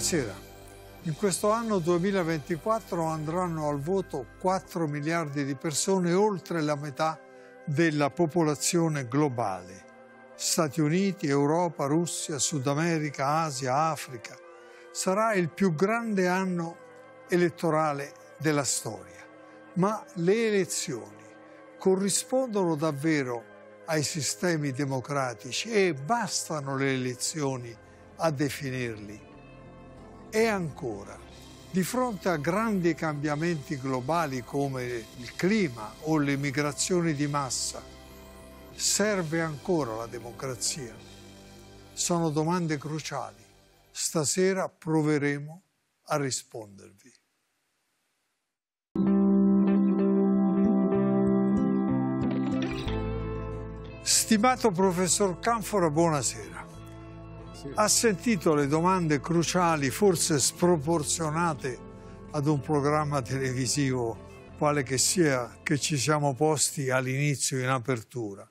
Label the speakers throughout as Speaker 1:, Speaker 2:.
Speaker 1: Buonasera. In questo anno 2024 andranno al voto 4 miliardi di persone, oltre la metà della popolazione globale. Stati Uniti, Europa, Russia, Sud America, Asia, Africa. Sarà il più grande anno elettorale della storia. Ma le elezioni corrispondono davvero ai sistemi democratici e bastano le elezioni a definirli e ancora, di fronte a grandi cambiamenti globali come il clima o le migrazioni di massa, serve ancora la democrazia? Sono domande cruciali. Stasera proveremo a rispondervi. Stimato professor Canfora, buonasera ha sentito le domande cruciali, forse sproporzionate ad un programma televisivo quale che sia che ci siamo posti all'inizio in apertura.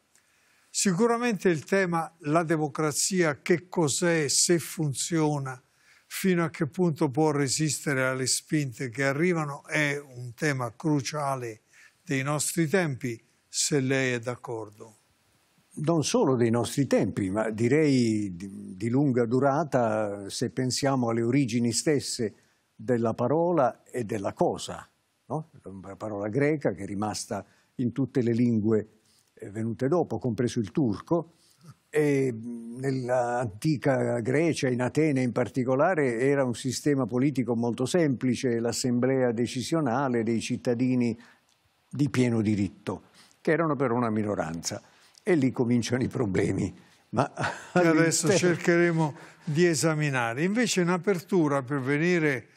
Speaker 1: Sicuramente il tema la democrazia, che cos'è, se funziona, fino a che punto può resistere alle spinte che arrivano, è un tema cruciale dei nostri tempi, se lei è d'accordo
Speaker 2: non solo dei nostri tempi, ma direi di lunga durata se pensiamo alle origini stesse della parola e della cosa. No? La parola greca che è rimasta in tutte le lingue eh, venute dopo, compreso il turco, e nell'antica Grecia, in Atene in particolare, era un sistema politico molto semplice, l'assemblea decisionale dei cittadini di pieno diritto, che erano però una minoranza e lì cominciano i problemi. Ma che adesso
Speaker 1: cercheremo di esaminare. Invece in apertura per venire,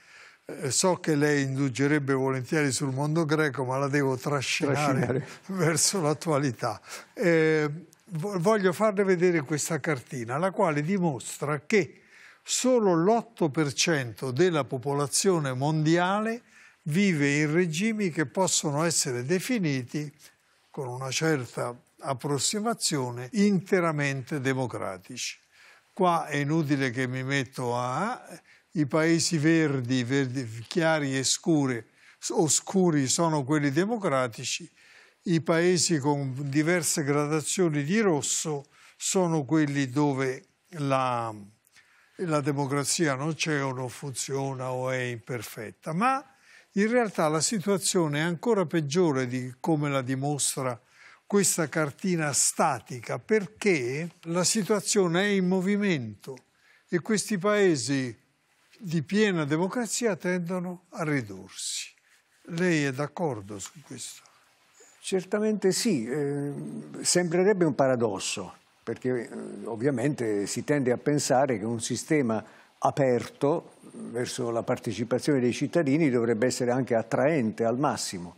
Speaker 1: eh, so che lei indugerebbe volentieri sul mondo greco, ma la devo trascinare, trascinare. verso l'attualità. Eh, voglio farle vedere questa cartina, la quale dimostra che solo l'8% della popolazione mondiale vive in regimi che possono essere definiti, con una certa approssimazione interamente democratici. Qua è inutile che mi metto a i paesi verdi, verdi chiari e scuri, oscuri sono quelli democratici, i paesi con diverse gradazioni di rosso sono quelli dove la, la democrazia non c'è o non funziona o è imperfetta, ma in realtà la situazione è ancora peggiore di come la dimostra questa cartina statica perché la situazione è in movimento e questi paesi di piena democrazia tendono a ridursi. Lei è d'accordo su questo? Certamente sì, eh,
Speaker 2: sembrerebbe un paradosso, perché eh, ovviamente si tende a pensare che un sistema aperto verso la partecipazione dei cittadini dovrebbe essere anche attraente al massimo.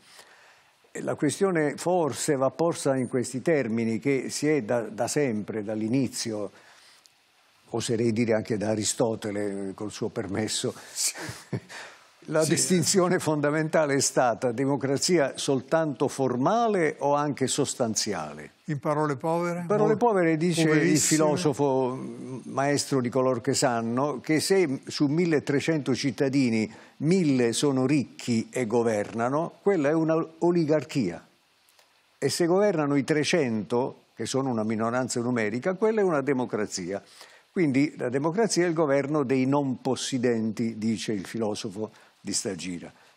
Speaker 2: Eh, la questione forse va posta in questi termini che si è da, da sempre, dall'inizio, oserei dire anche da Aristotele, eh, col suo permesso, La sì. distinzione fondamentale è stata democrazia soltanto formale o anche sostanziale?
Speaker 1: In parole povere? In parole povere dice il filosofo
Speaker 2: maestro di color che sanno che se su 1300 cittadini 1000 sono ricchi e governano, quella è un'oligarchia. E se governano i 300, che sono una minoranza numerica, quella è una democrazia. Quindi la democrazia è il governo dei non possidenti, dice il filosofo di sta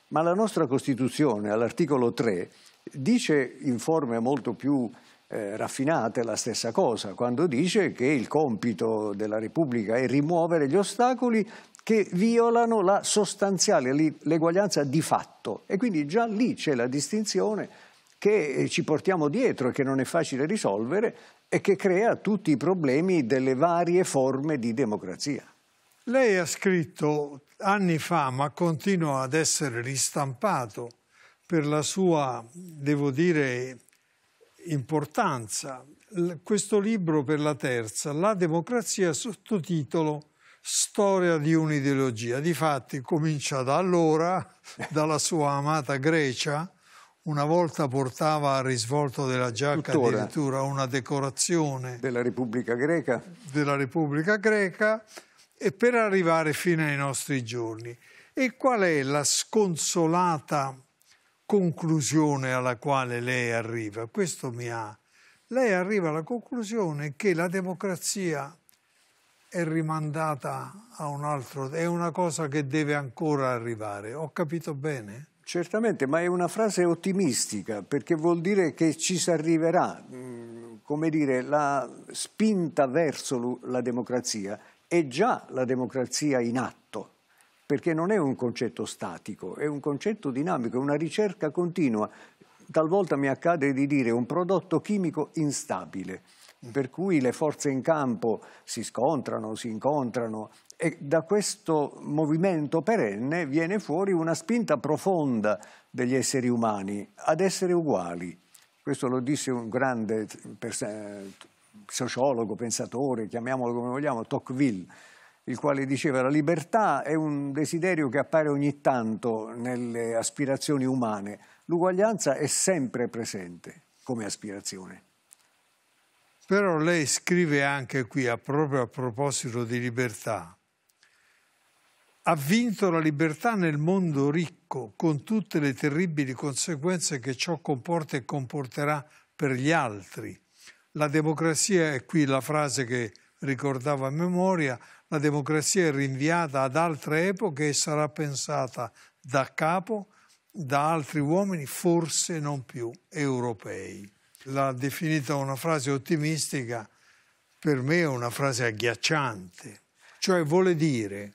Speaker 2: Ma la nostra Costituzione, all'articolo 3, dice in forme molto più eh, raffinate la stessa cosa, quando dice che il compito della Repubblica è rimuovere gli ostacoli che violano la sostanziale l'eguaglianza di fatto. E quindi già lì c'è la distinzione che eh, ci portiamo dietro e che non è facile risolvere e che crea tutti i problemi delle varie forme di democrazia.
Speaker 1: Lei ha scritto anni fa, ma continua ad essere ristampato per la sua, devo dire, importanza. Questo libro per la terza, La democrazia, sottotitolo Storia di un'ideologia. Difatti comincia da allora, dalla sua amata Grecia, una volta portava a risvolto della giacca Tuttora addirittura una decorazione della Repubblica Greca, della Repubblica Greca e per arrivare fino ai nostri giorni. E qual è la sconsolata conclusione alla quale lei arriva? Questo mi ha... Lei arriva alla conclusione che la democrazia è rimandata a un altro, è una cosa che deve ancora arrivare. Ho capito bene?
Speaker 2: Certamente, ma è una frase ottimistica perché vuol dire che ci si arriverà. Mm, come dire, la spinta verso la democrazia è già la democrazia in atto, perché non è un concetto statico, è un concetto dinamico, è una ricerca continua. Talvolta mi accade di dire un prodotto chimico instabile, per cui le forze in campo si scontrano, si incontrano e da questo movimento perenne viene fuori una spinta profonda degli esseri umani ad essere uguali. Questo lo disse un grande eh, sociologo, pensatore, chiamiamolo come vogliamo, Tocqueville, il quale diceva la libertà è un desiderio che appare ogni tanto nelle aspirazioni umane, l'uguaglianza è sempre presente come aspirazione.
Speaker 1: Però lei scrive anche qui, a proprio a proposito di libertà, ha vinto la libertà nel mondo ricco, con tutte le terribili conseguenze che ciò comporta e comporterà per gli altri, la democrazia, è qui la frase che ricordava a memoria, la democrazia è rinviata ad altre epoche e sarà pensata da capo da altri uomini, forse non più europei. L'ha definita una frase ottimistica, per me è una frase agghiacciante, cioè vuole dire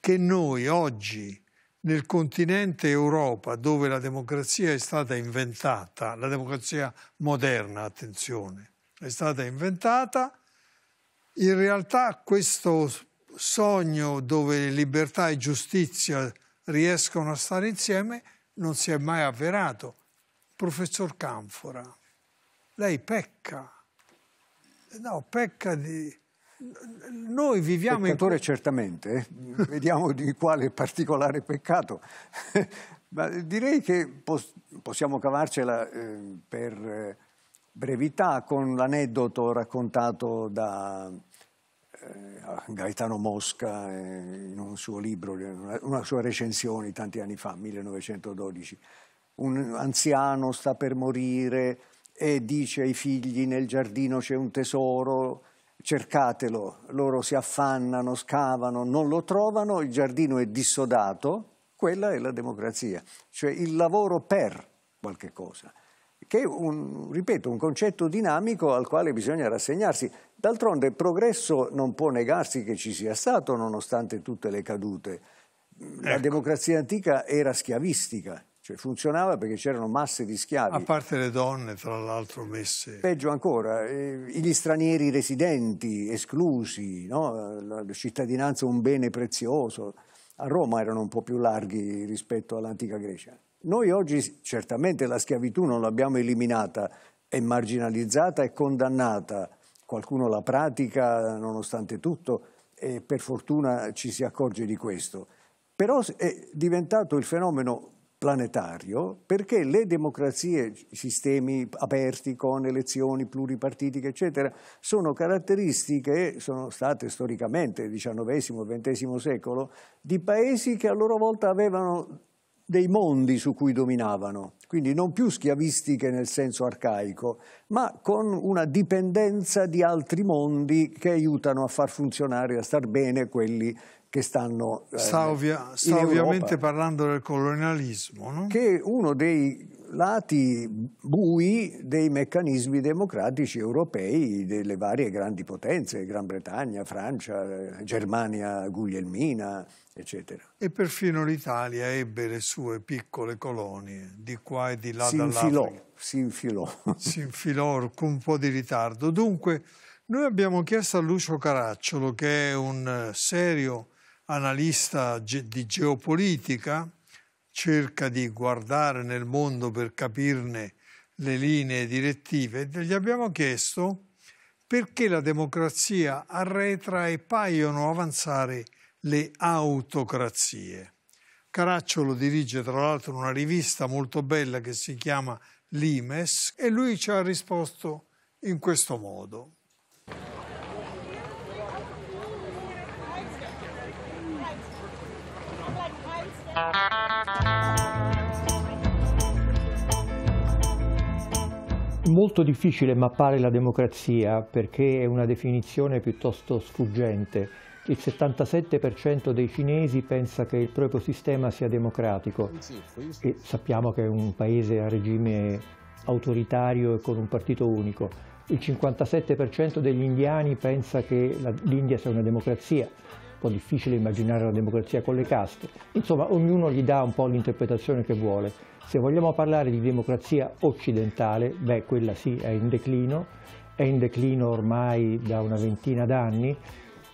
Speaker 1: che noi oggi nel continente Europa dove la democrazia è stata inventata, la democrazia moderna, attenzione, è stata inventata. In realtà questo sogno dove libertà e giustizia riescono a stare insieme non si è mai avverato. Professor Canfora, lei pecca. No, pecca di... Noi viviamo...
Speaker 2: Peccatore in... certamente, eh. vediamo di quale particolare peccato. Ma direi che possiamo cavarcela eh, per eh, brevità con l'aneddoto raccontato da eh, Gaetano Mosca eh, in un suo libro, una sua recensione tanti anni fa, 1912. Un anziano sta per morire e dice ai figli nel giardino c'è un tesoro, cercatelo. Loro si affannano, scavano, non lo trovano, il giardino è dissodato. Quella è la democrazia, cioè il lavoro per qualche cosa che è un, ripeto, un concetto dinamico al quale bisogna rassegnarsi. D'altronde il progresso non può negarsi che ci sia stato nonostante tutte le cadute. La ecco. democrazia antica era schiavistica, cioè funzionava perché c'erano masse di schiavi. A
Speaker 1: parte le donne, tra l'altro, messe...
Speaker 2: Peggio ancora, eh, gli stranieri residenti, esclusi, no? la cittadinanza un bene prezioso. A Roma erano un po' più larghi rispetto all'antica Grecia. Noi oggi certamente la schiavitù non l'abbiamo eliminata, è marginalizzata e condannata. Qualcuno la pratica nonostante tutto e per fortuna ci si accorge di questo. Però è diventato il fenomeno planetario perché le democrazie, sistemi aperti con elezioni pluripartitiche, eccetera, sono caratteristiche, sono state storicamente, XIX XX secolo, di paesi che a loro volta avevano dei mondi su cui dominavano, quindi non più schiavistiche nel senso arcaico, ma con una dipendenza di altri mondi che aiutano a far funzionare, a star bene quelli che stanno eh, sta, ovvia, sta ovviamente
Speaker 1: parlando del colonialismo
Speaker 2: no? che uno dei lati bui dei meccanismi democratici europei delle varie grandi potenze, Gran Bretagna, Francia, Germania, Guglielmina, eccetera.
Speaker 1: E perfino l'Italia ebbe le sue piccole colonie, di qua e di là si infilò, Si infilò. si infilò con un po' di ritardo. Dunque, noi abbiamo chiesto a Lucio Caracciolo, che è un eh, serio analista di geopolitica, cerca di guardare nel mondo per capirne le linee direttive, gli abbiamo chiesto perché la democrazia arretra e paiono avanzare le autocrazie. Caracciolo dirige tra l'altro una rivista molto bella che si chiama Limes e lui ci ha risposto in questo modo.
Speaker 3: Molto difficile mappare la democrazia perché è una definizione piuttosto sfuggente. Il 77% dei cinesi pensa che il proprio sistema sia democratico e sappiamo che è un paese a regime autoritario e con un partito unico. Il 57% degli indiani pensa che l'India sia una democrazia po' difficile immaginare una democrazia con le caste. Insomma, ognuno gli dà un po' l'interpretazione che vuole. Se vogliamo parlare di democrazia occidentale, beh, quella sì è in declino, è in declino ormai da una ventina d'anni.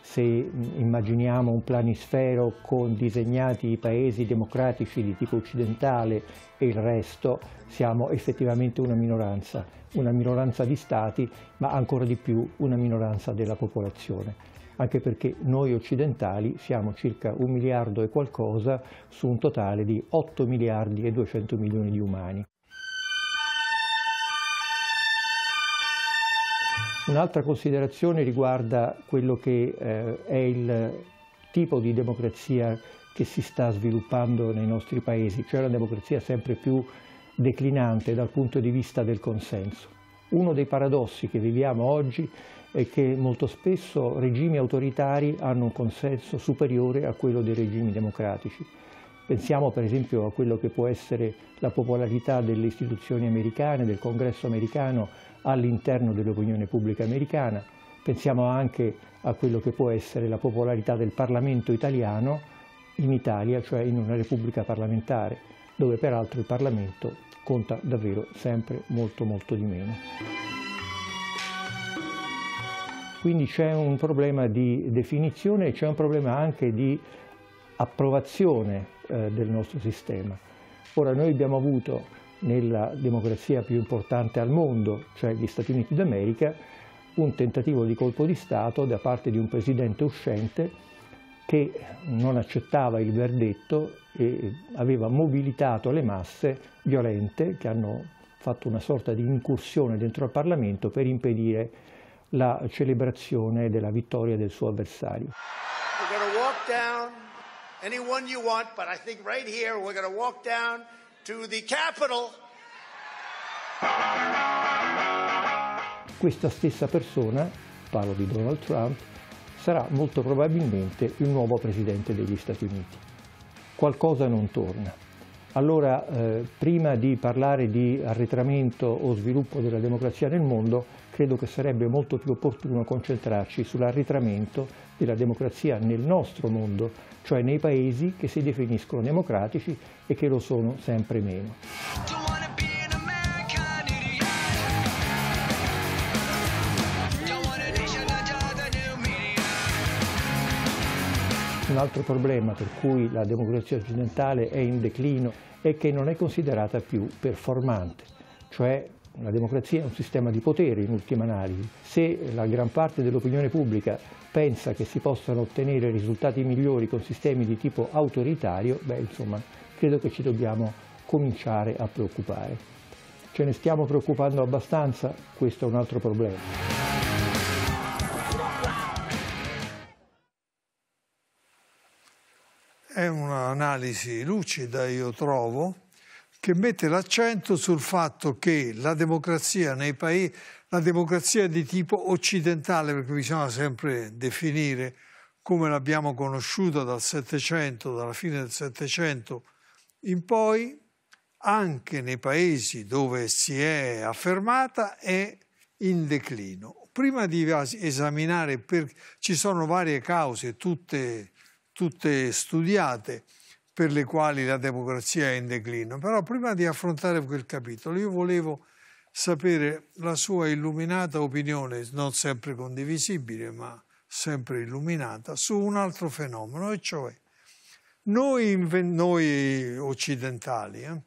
Speaker 3: Se immaginiamo un planisfero con disegnati i paesi democratici di tipo occidentale e il resto, siamo effettivamente una minoranza, una minoranza di stati, ma ancora di più una minoranza della popolazione anche perché noi occidentali siamo circa un miliardo e qualcosa su un totale di 8 miliardi e 200 milioni di umani. Un'altra considerazione riguarda quello che eh, è il tipo di democrazia che si sta sviluppando nei nostri paesi, cioè una democrazia sempre più declinante dal punto di vista del consenso. Uno dei paradossi che viviamo oggi è che molto spesso regimi autoritari hanno un consenso superiore a quello dei regimi democratici. Pensiamo per esempio a quello che può essere la popolarità delle istituzioni americane, del congresso americano all'interno dell'opinione pubblica americana, pensiamo anche a quello che può essere la popolarità del Parlamento italiano in Italia, cioè in una repubblica parlamentare, dove peraltro il Parlamento conta davvero sempre molto molto di meno. Quindi c'è un problema di definizione e c'è un problema anche di approvazione eh, del nostro sistema. Ora noi abbiamo avuto nella democrazia più importante al mondo, cioè gli Stati Uniti d'America, un tentativo di colpo di Stato da parte di un presidente uscente che non accettava il verdetto e aveva mobilitato le masse violente che hanno fatto una sorta di incursione dentro al Parlamento per impedire la celebrazione della vittoria del suo avversario.
Speaker 2: Down, want, right here we're going to walk down to the Capitol.
Speaker 3: Questa stessa persona, parlo di Donald Trump, sarà molto probabilmente il nuovo presidente degli Stati Uniti. Qualcosa non torna. Allora, eh, prima di parlare di arretramento o sviluppo della democrazia nel mondo, credo che sarebbe molto più opportuno concentrarci sull'arretramento della democrazia nel nostro mondo, cioè nei paesi che si definiscono democratici e che lo sono sempre meno. Un altro problema per cui la democrazia occidentale è in declino è che non è considerata più performante, cioè la democrazia è un sistema di potere in ultima analisi. Se la gran parte dell'opinione pubblica pensa che si possano ottenere risultati migliori con sistemi di tipo autoritario, beh insomma credo che ci dobbiamo cominciare a preoccupare. Ce ne stiamo preoccupando abbastanza? Questo è un altro problema.
Speaker 1: un'analisi lucida, io trovo, che mette l'accento sul fatto che la democrazia nei paesi, la democrazia di tipo occidentale, perché bisogna sempre definire come l'abbiamo conosciuta dal Settecento, dalla fine del Settecento in poi, anche nei paesi dove si è affermata, è in declino. Prima di esaminare, per... ci sono varie cause, tutte, tutte studiate, per le quali la democrazia è in declino. Però prima di affrontare quel capitolo io volevo sapere la sua illuminata opinione, non sempre condivisibile, ma sempre illuminata, su un altro fenomeno, e cioè noi, noi occidentali, eh,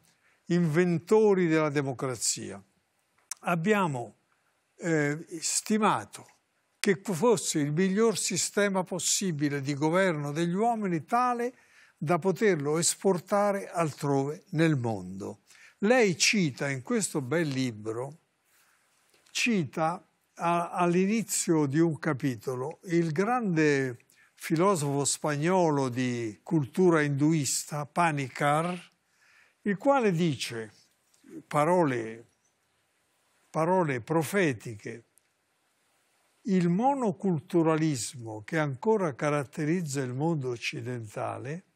Speaker 1: inventori della democrazia, abbiamo eh, stimato che fosse il miglior sistema possibile di governo degli uomini tale da poterlo esportare altrove nel mondo. Lei cita in questo bel libro, cita all'inizio di un capitolo il grande filosofo spagnolo di cultura induista, Panicar, il quale dice parole, parole profetiche, il monoculturalismo che ancora caratterizza il mondo occidentale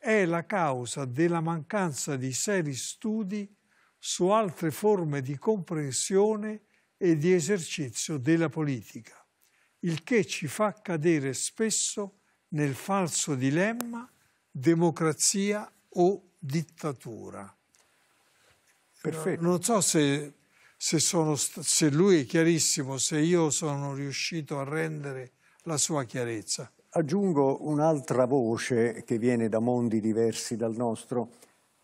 Speaker 1: è la causa della mancanza di seri studi su altre forme di comprensione e di esercizio della politica, il che ci fa cadere spesso nel falso dilemma democrazia o dittatura. Perfetto. Non so se, se, sono, se lui è chiarissimo, se io sono riuscito a rendere la sua chiarezza. Aggiungo
Speaker 2: un'altra voce che viene da mondi diversi dal nostro,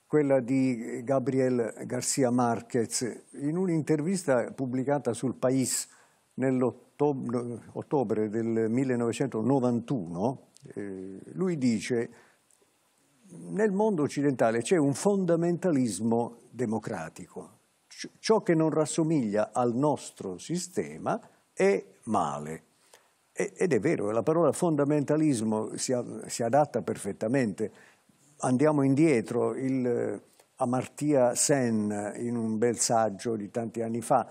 Speaker 2: quella di Gabriel Garcia Marquez. In un'intervista pubblicata sul País nell'ottobre del 1991, eh, lui dice nel mondo occidentale c'è un fondamentalismo democratico. Ciò che non rassomiglia al nostro sistema è male. Ed è vero, la parola fondamentalismo si, adatta perfettamente. Andiamo indietro, il eh, Amartya Sen, in un bel saggio di tanti anni fa,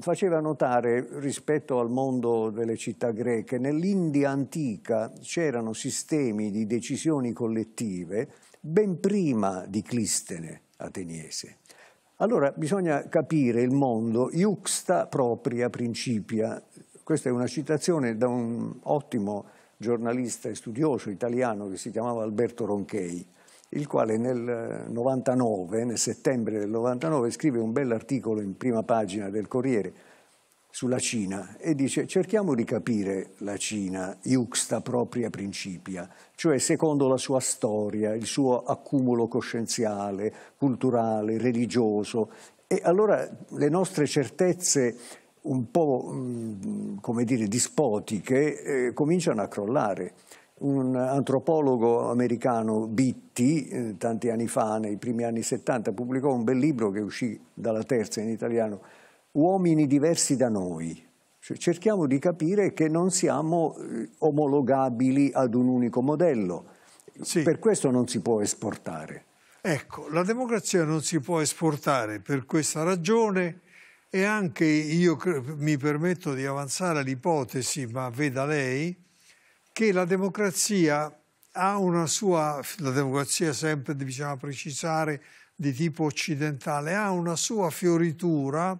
Speaker 2: faceva notare rispetto al mondo delle città greche, nell'India antica c'erano sistemi di decisioni collettive ben prima di Clistene ateniese. Allora bisogna capire il mondo iuxta propria principia questa è una citazione da un ottimo giornalista e studioso italiano che si chiamava Alberto Ronchei, il quale nel, 99, eh, nel settembre del 99 scrive un bell'articolo in prima pagina del Corriere sulla Cina e dice cerchiamo di capire la Cina iuxta propria principia, cioè secondo la sua storia, il suo accumulo coscienziale, culturale, religioso e allora le nostre certezze un po' mh, mm, come dire, dispotiche eh, cominciano a crollare. Un antropologo americano, Bitti, eh, tanti anni fa, nei primi anni 70, pubblicò un bel libro che uscì dalla terza in italiano, Uomini diversi da noi. Cioè, cerchiamo di capire che non siamo eh, omologabili ad un unico modello. Sì. Per questo non si può esportare.
Speaker 1: Ecco, la democrazia non si può esportare per questa ragione e anche io mi permetto di avanzare l'ipotesi, ma veda lei, che la democrazia ha una sua, la democrazia sempre diciamo precisare di tipo occidentale, ha una sua fioritura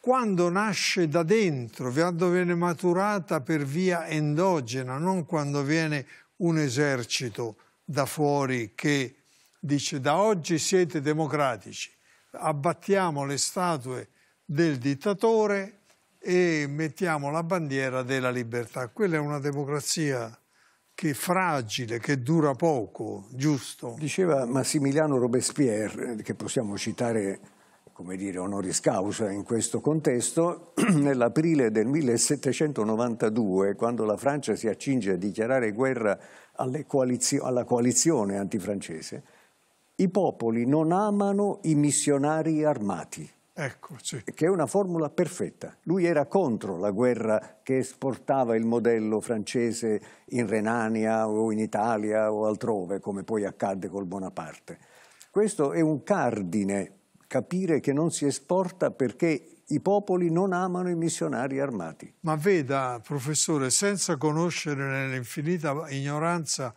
Speaker 1: quando nasce da dentro, quando viene maturata per via endogena, non quando viene un esercito da fuori che dice da oggi siete democratici, abbattiamo le statue del dittatore e mettiamo la bandiera della libertà. Quella è una democrazia che è fragile, che dura poco, giusto? Diceva Massimiliano Robespierre,
Speaker 2: che possiamo citare come dire, honoris causa in questo contesto, nell'aprile del 1792, quando la Francia si accinge a dichiarare guerra coalizio alla coalizione antifrancese, i popoli non amano i missionari armati.
Speaker 1: Eccoci.
Speaker 2: che è una formula perfetta. Lui era contro la guerra che esportava il modello francese in Renania o in Italia o altrove, come poi accadde col Bonaparte. Questo è un cardine, capire che non si esporta perché i popoli non amano i missionari armati.
Speaker 1: Ma veda, professore, senza conoscere nell'infinita ignoranza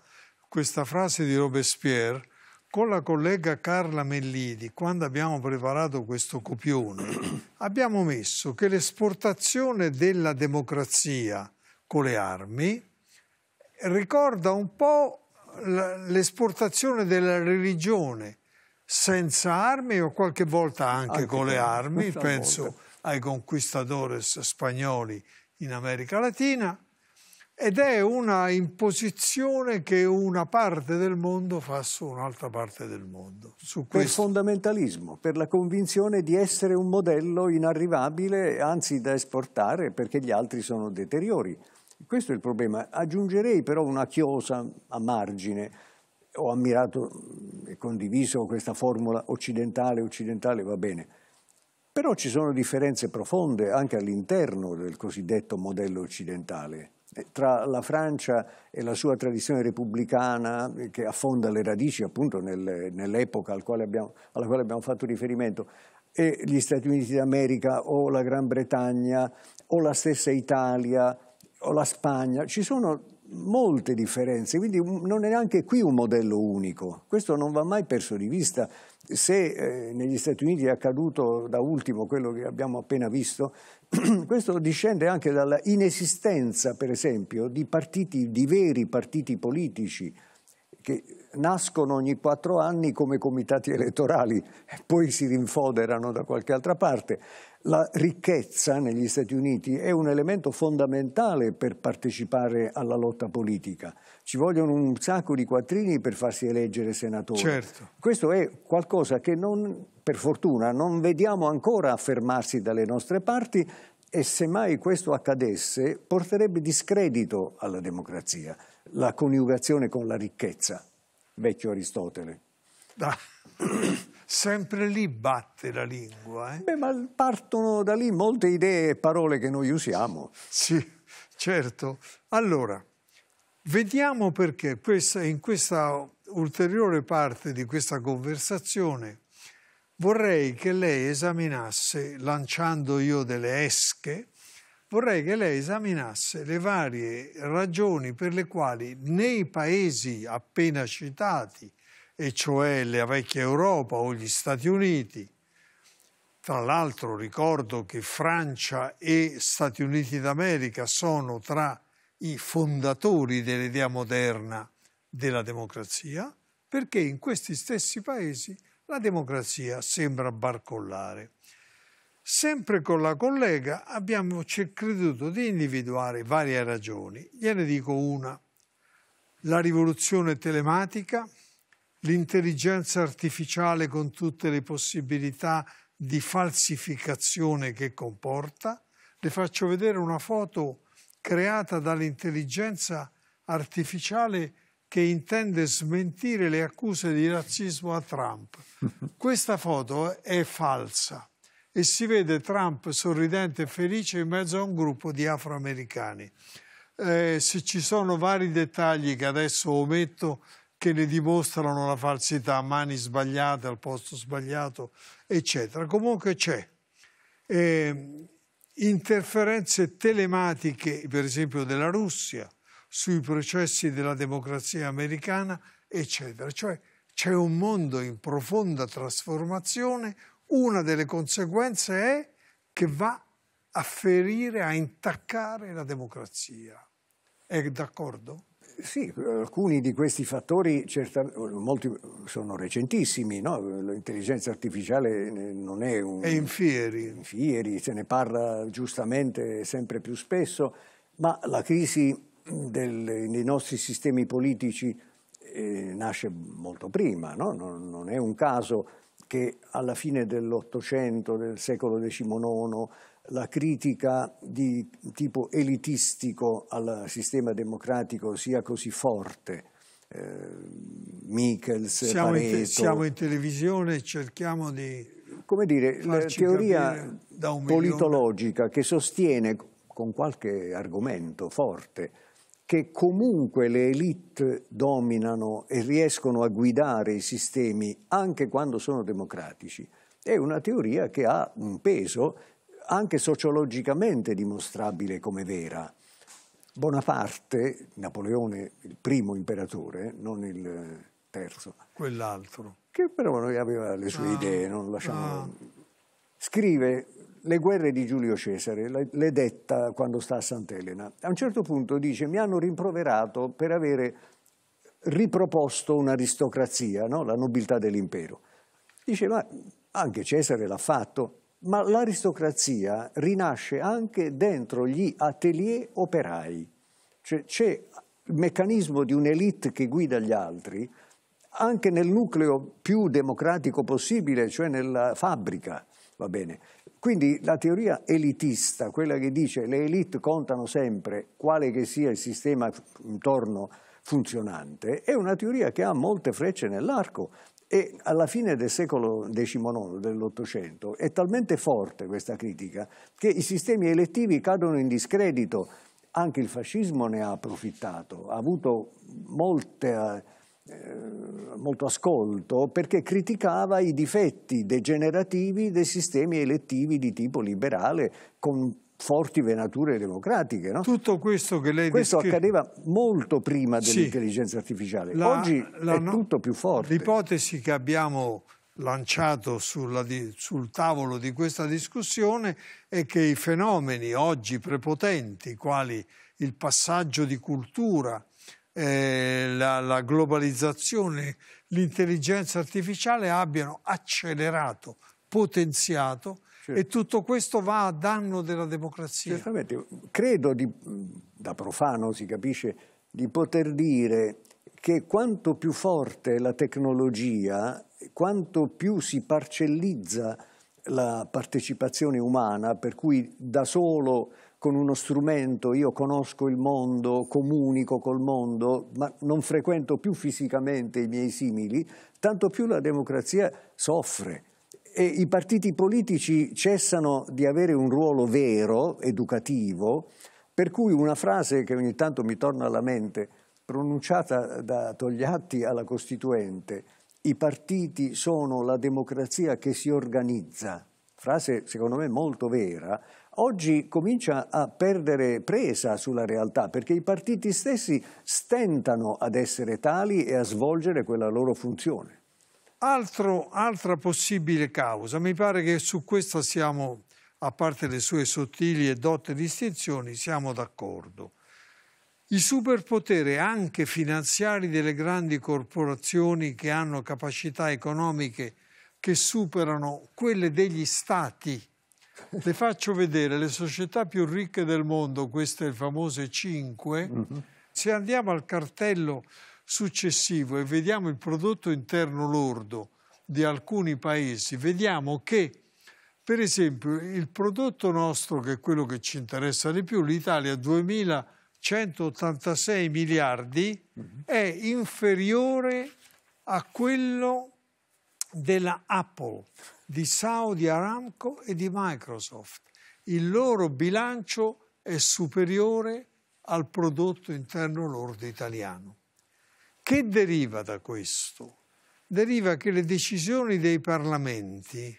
Speaker 1: questa frase di Robespierre, con la collega Carla Mellidi, quando abbiamo preparato questo copione, abbiamo messo che l'esportazione della democrazia con le armi ricorda un po' l'esportazione della religione senza armi o qualche volta anche, anche con le armi, penso volta. ai conquistadores spagnoli in America Latina, ed è una imposizione che una parte del mondo fa su un'altra parte del mondo. Su per
Speaker 2: fondamentalismo, per la convinzione di essere un modello inarrivabile, anzi da esportare perché gli altri sono deteriori. Questo è il problema. Aggiungerei però una chiosa a margine. Ho ammirato mm, e condiviso questa formula occidentale, occidentale va bene. Però ci sono differenze profonde anche all'interno del cosiddetto modello occidentale eh, tra la Francia e la sua tradizione repubblicana eh, che affonda le radici appunto nel, nell'epoca al alla quale abbiamo fatto riferimento e gli Stati Uniti d'America o la Gran Bretagna o la stessa Italia o la Spagna, ci sono molte differenze, quindi non è neanche qui un modello unico, questo non va mai perso di vista. Se eh, negli Stati Uniti è accaduto da ultimo quello che abbiamo appena visto, questo discende anche dalla inesistenza, per esempio, di partiti, di veri partiti politici che nascono ogni quattro anni come comitati elettorali e poi si rinfoderano da qualche altra parte la ricchezza negli Stati Uniti è un elemento fondamentale per partecipare alla lotta politica. Ci vogliono un sacco di quattrini per farsi eleggere senatore. Certo. Questo è qualcosa che non, per fortuna non vediamo ancora affermarsi dalle nostre parti e se mai questo accadesse porterebbe discredito alla democrazia, la coniugazione con la ricchezza, vecchio Aristotele. Ah
Speaker 1: sempre lì batte la lingua.
Speaker 2: Eh? Beh, ma partono da lì molte idee e
Speaker 1: parole che noi usiamo. Sì, certo. Allora, vediamo perché questa, in questa ulteriore parte di questa conversazione vorrei che lei esaminasse, lanciando io delle esche, vorrei che lei esaminasse le varie ragioni per le quali nei paesi appena citati e cioè la vecchia Europa o gli Stati Uniti. Tra l'altro ricordo che Francia e Stati Uniti d'America sono tra i fondatori dell'idea moderna della democrazia, perché in questi stessi paesi la democrazia sembra barcollare. Sempre con la collega abbiamo creduto di individuare varie ragioni. Gliene dico una. La rivoluzione telematica, l'intelligenza artificiale con tutte le possibilità di falsificazione che comporta, le faccio vedere una foto creata dall'intelligenza artificiale che intende smentire le accuse di razzismo a Trump. Questa foto è falsa e si vede Trump sorridente e felice in mezzo a un gruppo di afroamericani. Eh, se ci sono vari dettagli che adesso ometto che ne dimostrano la falsità, mani sbagliate al posto sbagliato, eccetera. Comunque c'è. Eh, interferenze telematiche, per esempio della Russia, sui processi della democrazia americana, eccetera. Cioè c'è un mondo in profonda trasformazione, una delle conseguenze è che va a ferire, a intaccare la democrazia. È d'accordo?
Speaker 2: Sì, alcuni di questi fattori sono recentissimi, no? l'intelligenza artificiale non è un... È in fieri. In fieri, se ne parla giustamente sempre più spesso, ma la crisi del, dei nostri sistemi politici eh, nasce molto prima, no? non, non, è un caso che alla fine dell'Ottocento, del secolo XIX, la critica di tipo elitistico al sistema democratico sia così forte. Eh, Michels, siamo siamo
Speaker 1: in televisione, e cerchiamo di... Come dire, la teoria
Speaker 2: politologica milione. che sostiene con qualche argomento forte che comunque le elite dominano e riescono a guidare i sistemi anche quando sono democratici, è una teoria che ha un peso anche sociologicamente dimostrabile come vera. Bonaparte, Napoleone, il primo imperatore, non il eh, terzo.
Speaker 1: Quell'altro.
Speaker 2: Che però aveva le sue ah, idee, non lasciamo... Ah. Scrive le guerre di Giulio Cesare, le, le detta quando sta a Sant'Elena. A un certo punto dice mi hanno rimproverato per avere riproposto un'aristocrazia, no? la nobiltà dell'impero. Dice ma anche Cesare l'ha fatto, ma l'aristocrazia rinasce anche dentro gli atelier operai. Cioè, c'è il meccanismo di un'elite che guida gli altri anche nel nucleo più democratico possibile, cioè nella fabbrica. Va bene. Quindi la teoria elitista, quella che dice le elite contano sempre, quale che sia il sistema intorno funzionante, è una teoria che ha molte frecce nell'arco, e alla fine del secolo XIX dell'Ottocento è talmente forte questa critica che i sistemi elettivi cadono in discredito. Anche il fascismo ne ha approfittato, ha avuto molte, eh, molto ascolto perché criticava i difetti degenerativi dei sistemi elettivi di tipo liberale con forti venature democratiche. No? Tutto questo che lei Questo descri... accadeva molto prima dell'intelligenza sì, artificiale. La, Oggi
Speaker 1: la, è no... tutto più forte. L'ipotesi che abbiamo lanciato sulla, sul tavolo di questa discussione è che i fenomeni oggi prepotenti, quali il passaggio di cultura, eh, la, la, globalizzazione, l'intelligenza artificiale abbiano accelerato, potenziato certo. e tutto questo va a danno della democrazia. Certamente,
Speaker 2: credo di, da profano si capisce, di poter dire che quanto più forte è la tecnologia, quanto più si parcellizza la partecipazione umana, per cui da solo con uno strumento io conosco il mondo, comunico col mondo, ma non frequento più fisicamente i miei simili, tanto più la democrazia soffre i partiti politici cessano di avere un ruolo vero, educativo, per cui una frase che ogni tanto mi torna alla mente, pronunciata da Togliatti alla Costituente, i partiti sono la democrazia che si organizza, frase secondo me molto vera, oggi comincia a perdere presa sulla realtà perché i partiti stessi stentano ad essere tali e a svolgere quella loro funzione.
Speaker 1: Altro, altra possibile causa, mi pare che su questa siamo, a parte le sue sottili e dotte distinzioni, siamo d'accordo. I superpoteri anche finanziari delle grandi corporazioni che hanno capacità economiche che superano quelle degli stati. Le faccio vedere le società più ricche del mondo, queste famose 5. Mhm. Se andiamo al cartello successivo e vediamo il prodotto interno lordo di alcuni paesi, vediamo che per esempio il prodotto nostro, che è quello che ci interessa di più, l'Italia 2186 miliardi, mm-hmm. è inferiore a quello della Apple, di Saudi Aramco e di Microsoft. Il loro bilancio è superiore al prodotto interno lordo italiano. Che deriva da questo? Deriva che le decisioni dei parlamenti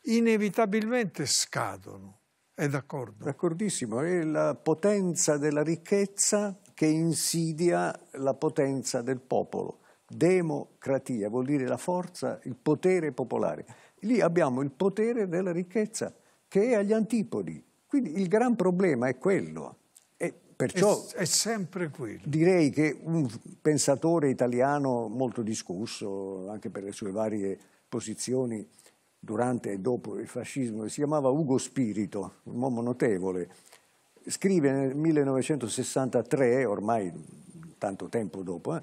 Speaker 1: inevitabilmente scadono. È d'accordo? D'accordissimo, è la potenza della ricchezza che insidia la
Speaker 2: potenza del popolo. Democratia vuol dire la forza, il potere popolare. Lì abbiamo il potere della ricchezza che è agli antipodi. Quindi il gran problema è quello. Perciò è,
Speaker 1: è sempre quello.
Speaker 2: Direi che un pensatore italiano molto discusso, anche per le sue varie posizioni durante e dopo il fascismo, si chiamava Ugo Spirito, un uomo notevole, scrive nel 1963, ormai tanto tempo dopo, eh,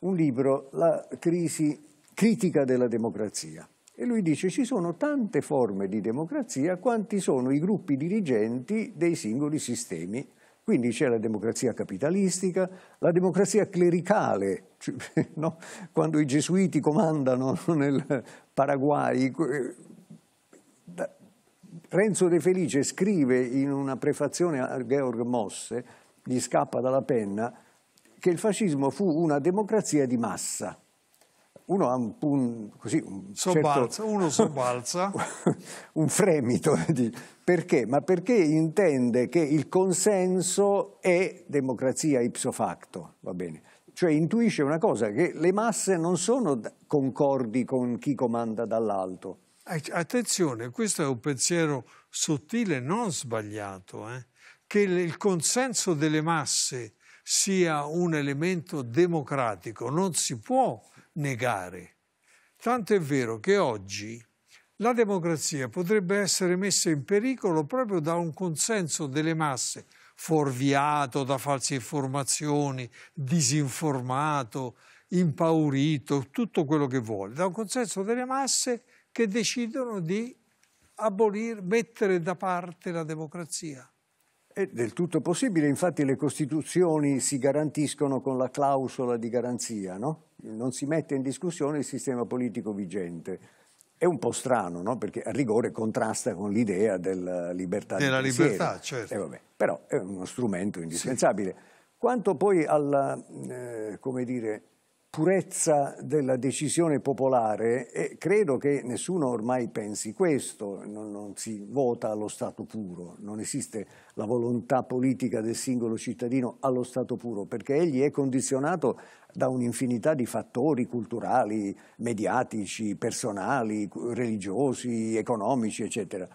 Speaker 2: un libro, La crisi critica della democrazia. E lui dice ci sono tante forme di democrazia quanti sono i gruppi dirigenti dei singoli sistemi quindi c'è la democrazia capitalistica, la democrazia clericale, cioè, no? quando i gesuiti comandano nel Paraguay. Eh, Renzo De Felice scrive in una prefazione a Georg Mosse, gli scappa dalla penna, che il fascismo fu una democrazia di massa uno ha un, un, così, un
Speaker 1: sobalza, certo, uno sobbalza.
Speaker 2: un fremito. Eh, perché? Ma perché intende che il consenso è democrazia ipso facto, va bene? Cioè intuisce una cosa, che le masse non sono concordi con chi comanda dall'alto.
Speaker 1: Attenzione, questo è un pensiero sottile non sbagliato, eh? che il consenso delle masse sia un elemento democratico, non si può negare. Tanto è vero che oggi la democrazia potrebbe essere messa in pericolo proprio da un consenso delle masse fuorviato da false informazioni, disinformato, impaurito, tutto quello che vuole, da un consenso delle masse che decidono di abolire, mettere da parte la democrazia.
Speaker 2: È del tutto possibile, infatti le Costituzioni si garantiscono con la clausola di garanzia, no? non si mette in discussione il sistema politico vigente. È un po' strano, no? perché a rigore contrasta con l'idea eh, della libertà della di pensiero. libertà, certo. Eh, vabbè, però è uno strumento indispensabile. Sì. Quanto poi alla, eh, come dire, purezza della decisione popolare e credo che nessuno ormai pensi questo, non, non, si vota allo Stato puro, non esiste la volontà politica del singolo cittadino allo Stato puro, perché egli è condizionato da un'infinità di fattori culturali, mediatici, personali, religiosi, economici, eccetera.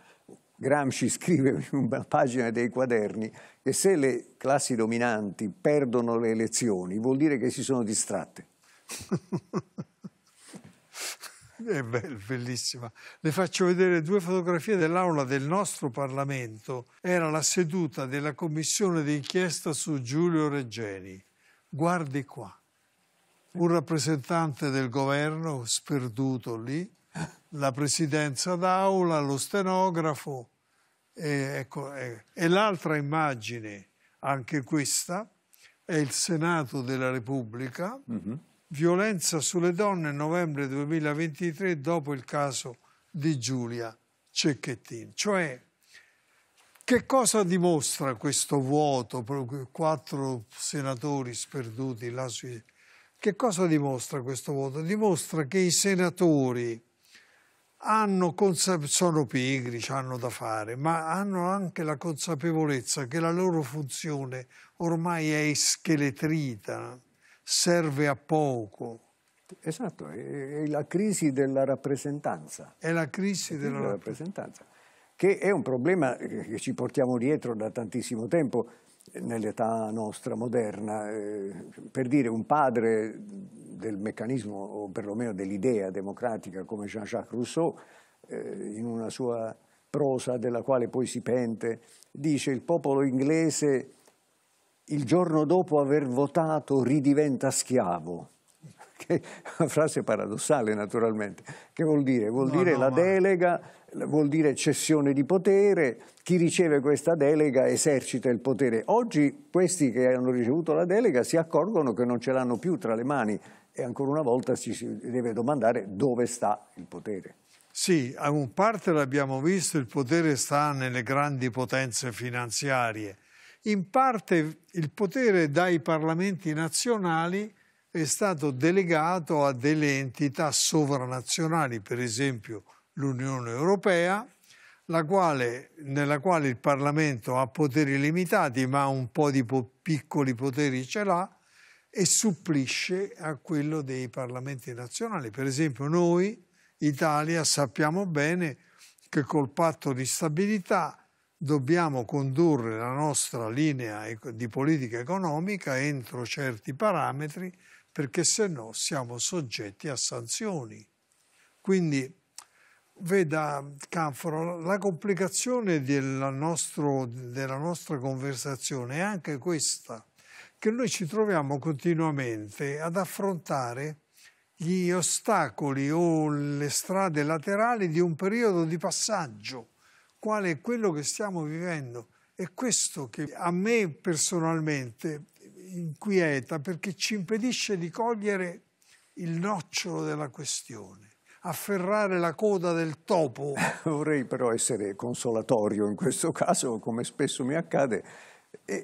Speaker 2: Gramsci scrive in una pagina dei quaderni che se le classi dominanti perdono le elezioni vuol dire che si sono distratte
Speaker 1: è bellissima. Le faccio vedere due fotografie dell'aula del nostro Parlamento. Era la seduta della commissione d'inchiesta su Giulio Reggeni. Guardi qua. Un rappresentante del governo sperduto lì, la presidenza d'aula, lo stenografo. E, ecco, e, e l'altra immagine, anche questa, è il Senato della Repubblica. Mm -hmm Violenza sulle donne novembre 2023 dopo il caso di Giulia Cecchettin. Cioè, che cosa dimostra questo vuoto, quattro senatori sperduti là sui... Che cosa dimostra questo vuoto? Dimostra che i senatori hanno, sono pigri, hanno da fare, ma hanno anche la consapevolezza che la loro funzione ormai è scheletrita, serve a poco. Esatto,
Speaker 2: è la crisi della rappresentanza. È la crisi, la crisi della, della rappresentanza. rappresentanza, che è un problema che ci portiamo dietro da tantissimo tempo nell'età nostra moderna. Eh, per dire un padre del meccanismo, o perlomeno dell'idea democratica come Jean-Jacques Rousseau, eh, in una sua prosa della quale poi si pente, dice il popolo inglese il giorno dopo aver votato ridiventa schiavo. Che è una frase paradossale naturalmente. Che vuol dire? Vuol no, dire no, la ma... delega, vuol dire cessione di potere, chi riceve questa delega esercita il potere. Oggi questi che hanno ricevuto la delega si accorgono che non ce l'hanno più tra le mani e ancora una volta si deve domandare dove sta il
Speaker 1: potere. Sì, a un parte l'abbiamo visto, il potere sta nelle grandi potenze finanziarie, in parte il potere dai parlamenti nazionali è stato delegato a delle entità sovranazionali, per esempio l'Unione Europea, quale, nella quale il Parlamento ha poteri limitati ma un po' di po piccoli poteri ce l'ha e supplisce a quello dei parlamenti nazionali. Per esempio noi, Italia, sappiamo bene che col patto di stabilità dobbiamo condurre la nostra linea di politica economica entro certi parametri perché se no siamo soggetti a sanzioni. Quindi veda Canforo, la complicazione della, nostro, della nostra conversazione è anche questa, che noi ci troviamo continuamente ad affrontare gli ostacoli o le strade laterali di un periodo di passaggio quale è quello che stiamo vivendo. È questo che a me personalmente inquieta perché ci impedisce di cogliere il nocciolo della questione afferrare la coda del topo.
Speaker 2: Vorrei però essere consolatorio in questo caso, come spesso mi accade.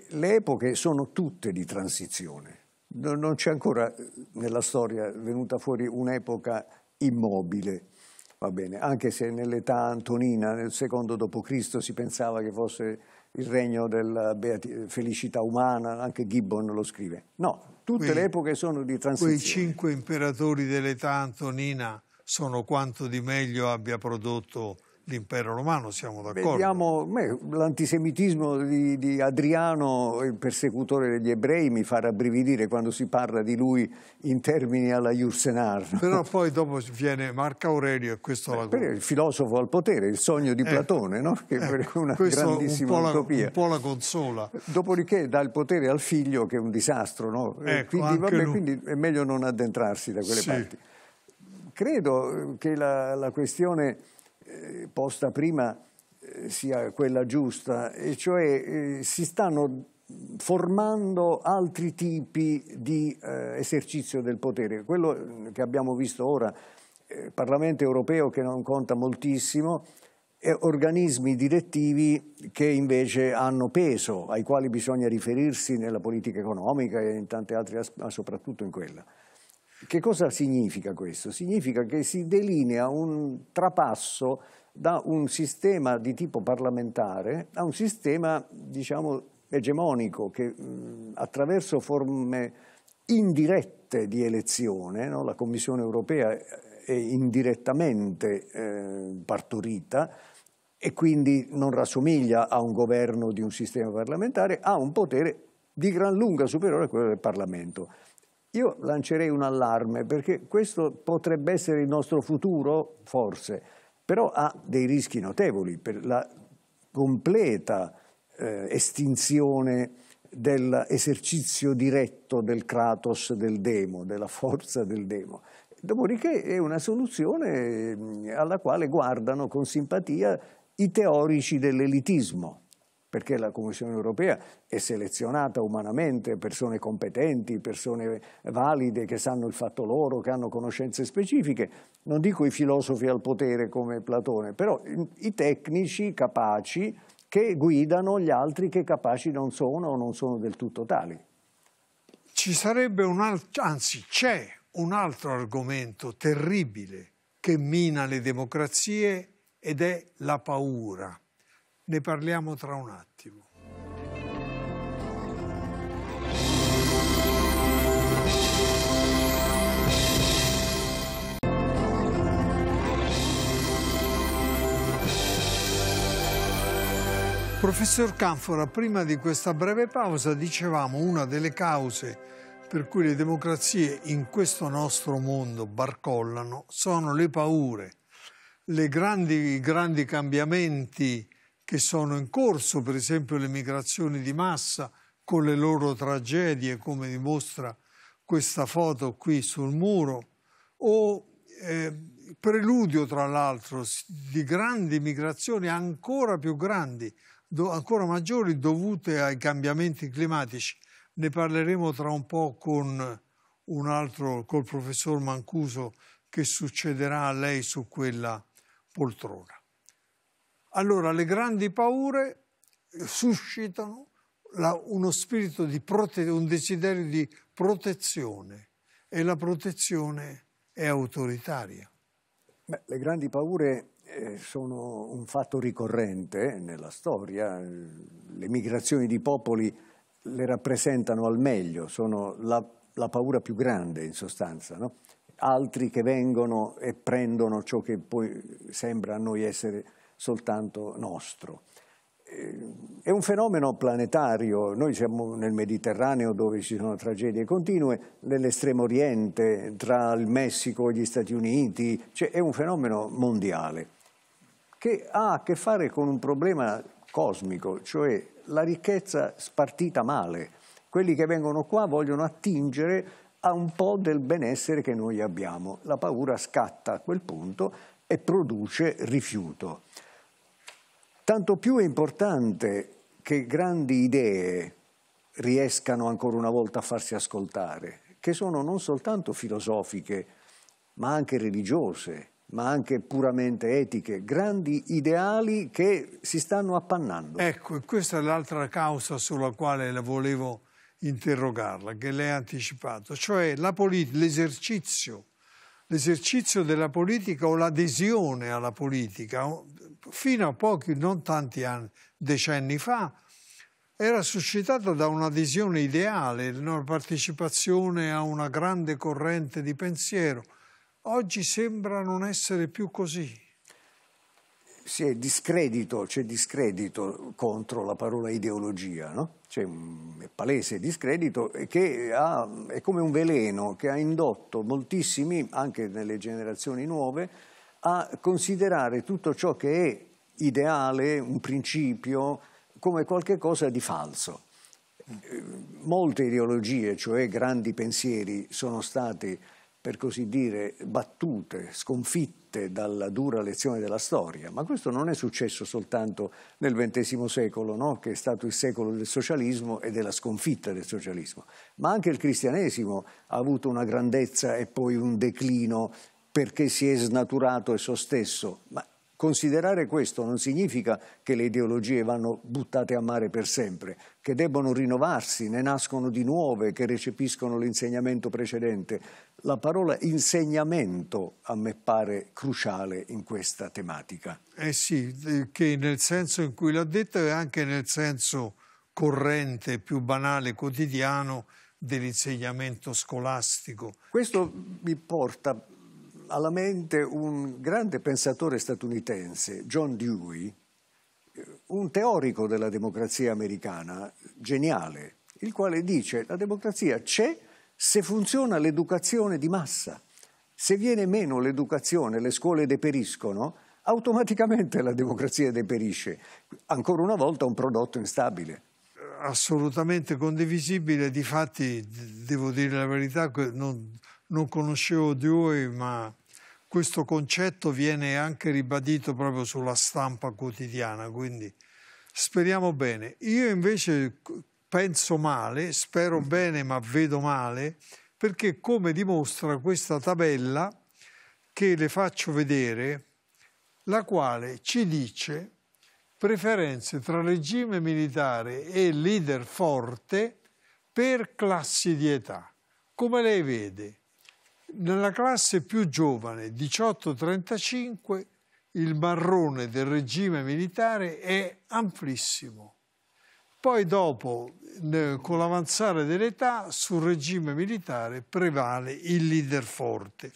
Speaker 2: le epoche sono tutte di transizione. Non c'è ancora nella storia venuta fuori un'epoca immobile, va bene, anche se nell'età antonina, nel secondo d.C., si pensava che fosse il regno della felicità umana, anche Gibbon lo scrive.
Speaker 1: No, tutte quei, le epoche sono di transizione. Quei cinque imperatori dell'età antonina sono quanto di meglio abbia prodotto l'impero romano, siamo d'accordo. Vediamo l'antisemitismo
Speaker 2: di, di, Adriano, il persecutore degli ebrei, mi fa rabbrividire quando si parla di lui in termini alla Jursenar.
Speaker 1: Però poi dopo viene Marco Aurelio
Speaker 2: e questo... Beh, la... Il filosofo al potere, il sogno di eh, Platone, no? che eh, ecco, è una grandissima un utopia. La, un po' la consola. Dopodiché dà il potere al figlio che è un disastro, no? ecco, quindi, vabbè, quindi, è meglio non addentrarsi da quelle sì. parti. Credo che la, la questione eh, posta prima eh, sia quella giusta, e cioè eh, si stanno formando altri tipi di esercizio del potere. Quello che abbiamo visto ora, il Parlamento europeo che non conta moltissimo, e organismi direttivi che invece hanno peso, ai quali bisogna riferirsi nella politica economica e in tanti altri aspetti, ma soprattutto in quella. Che cosa significa questo? Significa che si delinea un trapasso da un sistema di tipo parlamentare a un sistema, diciamo, egemonico che mh, attraverso forme indirette di elezione, no? la Commissione europea è indirettamente eh, partorita e quindi non rassomiglia a un governo di un sistema parlamentare, ha un potere di gran lunga superiore a quello del Parlamento. Io lancerei un allarme perché questo potrebbe essere il nostro futuro, forse, però ha dei rischi notevoli per la completa eh, estinzione dell'esercizio diretto del kratos del demo, della forza del demo. Dopodiché è una soluzione alla quale guardano con simpatia i teorici dell'elitismo perché la Commissione europea è selezionata umanamente persone competenti, persone valide che sanno il fatto loro, che hanno conoscenze specifiche, non dico i filosofi al potere come Platone, però i tecnici capaci che guidano gli altri che capaci non sono o non sono del tutto tali.
Speaker 1: Ci sarebbe un altro, anzi c'è un altro argomento terribile che mina le democrazie ed è la paura ne parliamo tra un attimo. Professor Canfora, prima di questa breve pausa dicevamo una delle cause per cui le democrazie in questo nostro mondo barcollano sono le paure, le grandi, grandi cambiamenti che sono in corso, per esempio le migrazioni di massa con le loro tragedie, come dimostra questa foto qui sul muro, o eh, preludio tra l'altro di grandi migrazioni ancora più grandi, ancora maggiori dovute ai cambiamenti climatici. Ne parleremo tra un po' con un altro, col professor Mancuso, che succederà a lei su quella poltrona. Allora le grandi paure suscitano la, uno spirito di prote, un desiderio di protezione e la protezione è autoritaria. Beh, le
Speaker 2: grandi paure eh, sono un fatto ricorrente nella storia, le migrazioni di popoli le rappresentano al meglio, sono la, la paura più grande in sostanza, no? altri che vengono e prendono ciò che poi sembra a noi essere soltanto nostro. Eh, è un fenomeno planetario, noi siamo nel Mediterraneo dove ci sono tragedie continue, nell'estremo oriente, tra il Messico e gli Stati Uniti, cioè è un fenomeno mondiale che ha a che fare con un problema cosmico, cioè la ricchezza spartita male. Quelli che vengono qua vogliono attingere a un po' del benessere che noi abbiamo. La paura scatta a quel punto e produce rifiuto. Tanto più è importante che grandi idee riescano ancora una volta a farsi ascoltare, che sono non soltanto filosofiche, ma anche religiose, ma anche puramente etiche, grandi ideali che si stanno appannando.
Speaker 1: Ecco, questa è l'altra causa sulla quale la volevo interrogarla, che lei ha anticipato, cioè l'esercizio, l'esercizio della politica o l'adesione alla politica, fino a pochi, non tanti anni, decenni fa, era suscitata da una visione ideale, una partecipazione a una grande corrente di pensiero. Oggi sembra non essere più così.
Speaker 2: Si è discredito, c'è discredito contro la parola ideologia, no? C'è un palese discredito che ha, è come un veleno che ha indotto moltissimi, anche nelle generazioni nuove, a considerare tutto ciò che è ideale, un principio, come qualcosa di falso. Eh, molte ideologie, cioè grandi pensieri, sono state, per così dire, battute, sconfitte dalla dura lezione della storia, ma questo non è successo soltanto nel XX secolo, no? che è stato il secolo del socialismo e della sconfitta del socialismo, ma anche il cristianesimo ha avuto una grandezza e poi un declino perché si è snaturato esso stesso. Ma considerare questo non significa che le ideologie vanno buttate a mare per sempre, che debbono rinnovarsi, ne nascono di nuove, che recepiscono l'insegnamento precedente. La parola insegnamento a me pare cruciale in questa tematica.
Speaker 1: Eh sì, eh, che nel senso in cui l'ha detto e anche nel senso corrente, più banale, quotidiano dell'insegnamento scolastico. Questo mi porta alla mente un grande
Speaker 2: pensatore statunitense, John Dewey, un teorico della democrazia americana geniale, il quale dice la democrazia c'è se funziona l'educazione di massa. Se viene meno l'educazione, le scuole deperiscono, automaticamente la democrazia deperisce. Ancora una volta un prodotto instabile.
Speaker 1: Assolutamente condivisibile, difatti devo dire la verità, non non conoscevo Dewey, ma questo concetto viene anche ribadito proprio sulla stampa quotidiana, quindi speriamo bene. Io invece penso male, spero mm. bene ma vedo male, perché come dimostra questa tabella che le faccio vedere, la quale ci dice preferenze tra regime militare e leader forte per classi di età. Come lei vede, nella classe più giovane, 18-35, il marrone del regime militare è amplissimo. Poi dopo, con l'avanzare dell'età, sul regime militare prevale il leader forte.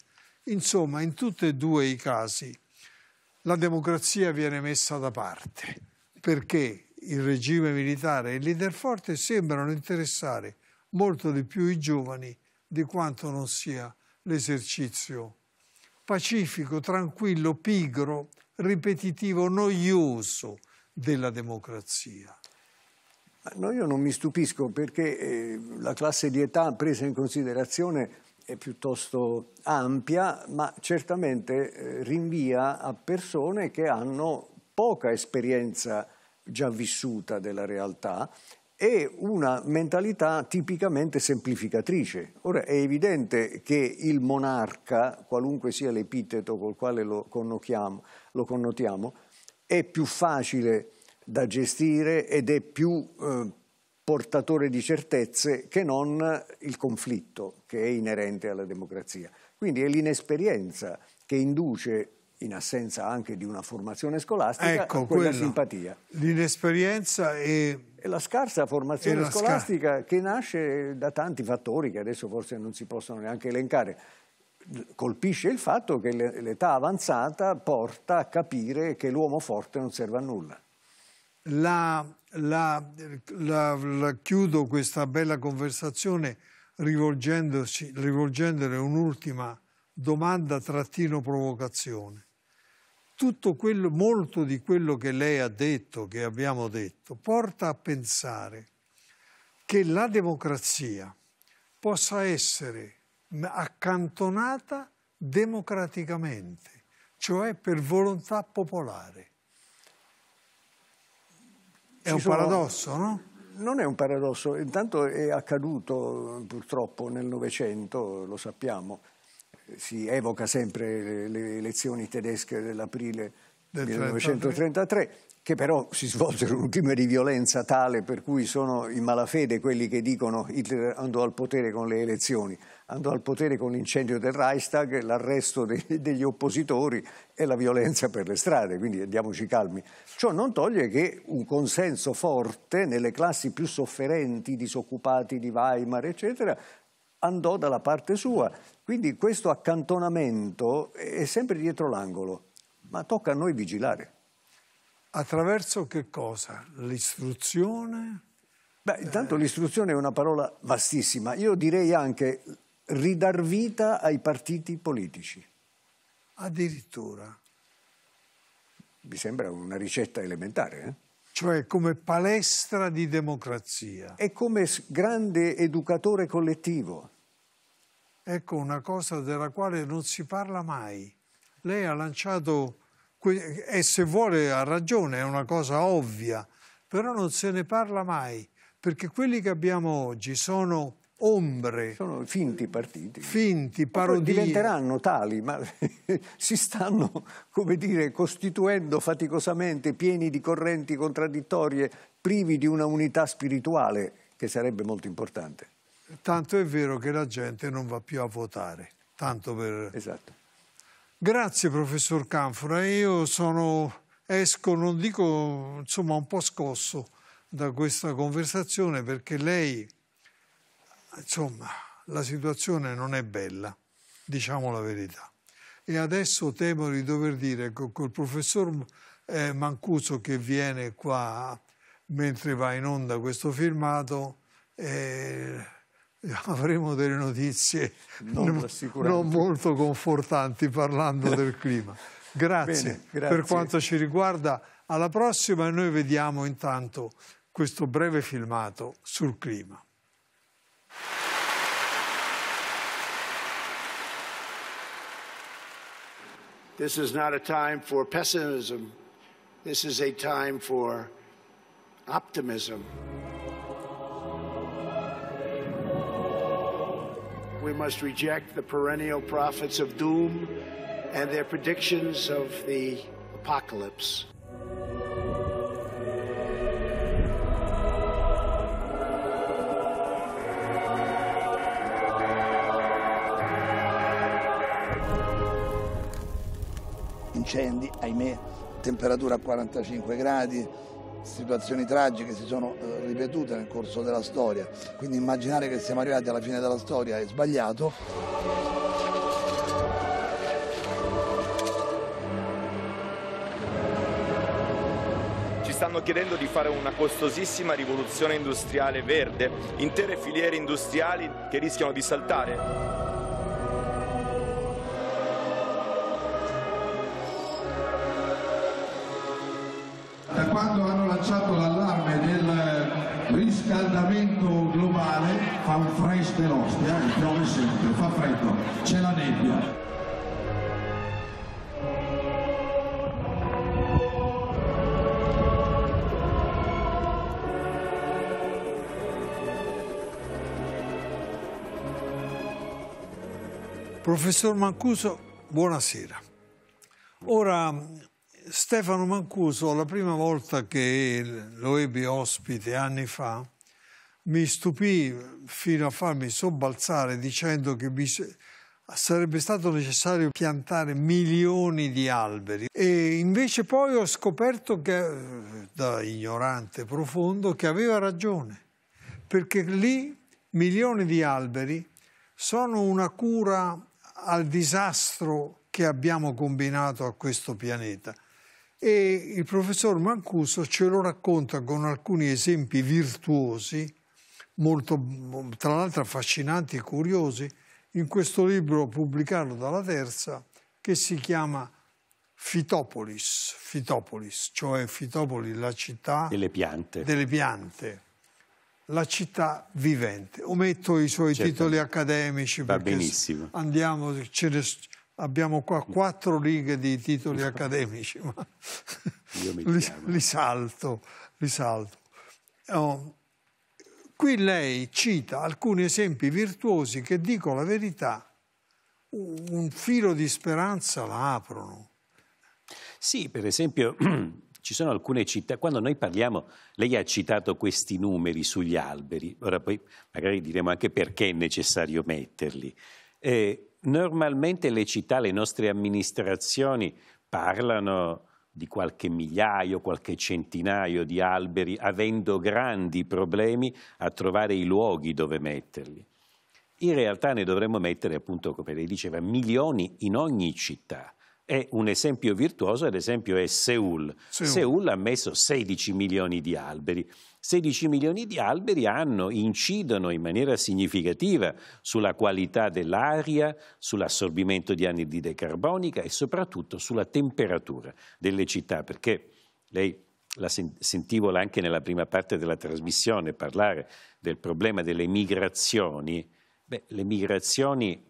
Speaker 1: Insomma, in tutti e due i casi la democrazia viene messa da parte perché il regime militare e il leader forte sembrano interessare molto di più i giovani di quanto non sia l'esercizio. Pacifico, tranquillo, pigro, ripetitivo, noioso della democrazia.
Speaker 2: No, io non mi stupisco perché eh, la classe di età presa in considerazione è piuttosto ampia, ma certamente eh, rinvia a persone che hanno poca esperienza già vissuta della realtà è una mentalità tipicamente semplificatrice. Ora è evidente che il monarca, qualunque sia l'epiteto col quale lo, lo connotiamo, è più facile da gestire ed è più eh, portatore di certezze che non il conflitto che è inerente alla democrazia. Quindi è l'inesperienza che induce in assenza anche di una formazione scolastica, ecco, quella quello, simpatia.
Speaker 1: L'inesperienza e... e... la scarsa formazione la scolastica
Speaker 2: scar che nasce da tanti fattori che adesso forse non si possono neanche elencare. Colpisce il fatto che l'età avanzata porta a capire che l'uomo forte non serve a nulla.
Speaker 1: La, la, la chiudo questa bella conversazione rivolgendosi, rivolgendole un'ultima domanda trattino provocazione tutto quello, molto di quello che lei ha detto, che abbiamo detto, porta a pensare che la democrazia possa essere accantonata democraticamente, cioè per volontà popolare.
Speaker 3: È Ci un sono... paradosso,
Speaker 2: no? Non è un paradosso, intanto è accaduto purtroppo nel Novecento, lo sappiamo, si evoca sempre le elezioni tedesche dell'aprile del 1933, che però si svolsero un clima di violenza tale per cui sono in malafede quelli che dicono Hitler andò al potere con le elezioni, andò al potere con l'incendio del Reichstag, l'arresto de degli oppositori e la violenza per le strade, quindi andiamoci calmi. Ciò non toglie che un consenso forte nelle classi più sofferenti, disoccupati di Weimar, eccetera, andò dalla parte sua. Quindi questo accantonamento è sempre dietro l'angolo, ma tocca a noi vigilare.
Speaker 1: Attraverso che cosa? L'istruzione?
Speaker 2: Beh, intanto eh... l'istruzione è una parola vastissima. Io direi anche ridar vita ai partiti politici. Addirittura. Mi sembra una ricetta elementare, eh?
Speaker 1: cioè come palestra di democrazia. E come grande educatore collettivo. Ecco una cosa della quale non si parla mai. Lei ha lanciato, e se vuole ha ragione, è una cosa ovvia, però non se ne parla mai, perché quelli che abbiamo oggi sono ombre. Sono finti partiti. Finti, parodie. Diventeranno tali, ma si stanno, come
Speaker 2: dire, costituendo faticosamente, pieni di correnti contraddittorie, privi di una unità spirituale, che sarebbe molto importante.
Speaker 1: Tanto è vero che la gente non va più a votare. Tanto per... Esatto. Grazie professor Canfora, io sono, esco, non dico, insomma un po' scosso da questa conversazione perché lei, insomma, la situazione non è bella, diciamo la verità. E adesso temo di dover dire che col professor eh, Mancuso che viene qua mentre va in onda questo filmato... Eh, avremo delle notizie non, non molto confortanti parlando del clima. Grazie. Bene, grazie per quanto ci riguarda. Alla prossima e noi vediamo intanto questo breve filmato sul clima.
Speaker 2: This is not a time for pessimism. This is a time for optimism. We must reject the perennial prophets of doom and their predictions of
Speaker 3: the apocalypse.
Speaker 1: Incendi, ahimè, temperatura a 45 gradi, situazioni tragiche si sono eh, ripetute nel corso della storia, quindi immaginare che siamo arrivati alla fine della storia è sbagliato.
Speaker 4: stanno chiedendo di fare una costosissima rivoluzione industriale verde, intere filiere industriali che rischiano di saltare.
Speaker 1: Professor Mancuso, buonasera. Ora, Stefano Mancuso, la prima volta che lo ebbi ospite anni fa, mi stupì fino a farmi sobbalzare dicendo che mi sarebbe stato necessario piantare milioni di alberi e invece poi ho scoperto che, da ignorante profondo, che aveva ragione, perché lì milioni di alberi sono una cura al disastro che abbiamo combinato a questo pianeta. E il professor Mancuso ce lo racconta con alcuni esempi virtuosi, molto, tra l'altro affascinanti e curiosi, in questo libro pubblicato dalla Terza che si chiama Fitopolis, Fitopolis cioè Fitopoli, la città delle
Speaker 4: piante. Delle
Speaker 1: piante la città vivente. Ometto i suoi certo. titoli accademici. Va benissimo. Andiamo, ne, abbiamo qua quattro righe di titoli accademici, ma li, li, salto. Li salto. Oh, qui lei cita alcuni esempi virtuosi che, dico la verità, un filo di speranza la aprono.
Speaker 4: Sì, per esempio Ci sono alcune città, quando noi parliamo, lei ha citato questi numeri sugli alberi, ora poi magari diremo anche perché è necessario metterli. Eh, normalmente le città, le nostre amministrazioni parlano di qualche migliaio, qualche centinaio di alberi, avendo grandi problemi a trovare i luoghi dove metterli. In realtà ne dovremmo mettere, appunto, come lei diceva, milioni in ogni città è un esempio virtuoso, ad esempio è Seul. Seul. Seul ha messo 16 milioni di alberi. 16 milioni di alberi hanno, incidono in maniera significativa sulla qualità dell'aria, sull'assorbimento di anidride carbonica e soprattutto sulla temperatura delle città, perché lei la sentivo anche nella prima parte della trasmissione parlare del problema delle migrazioni. Beh, le migrazioni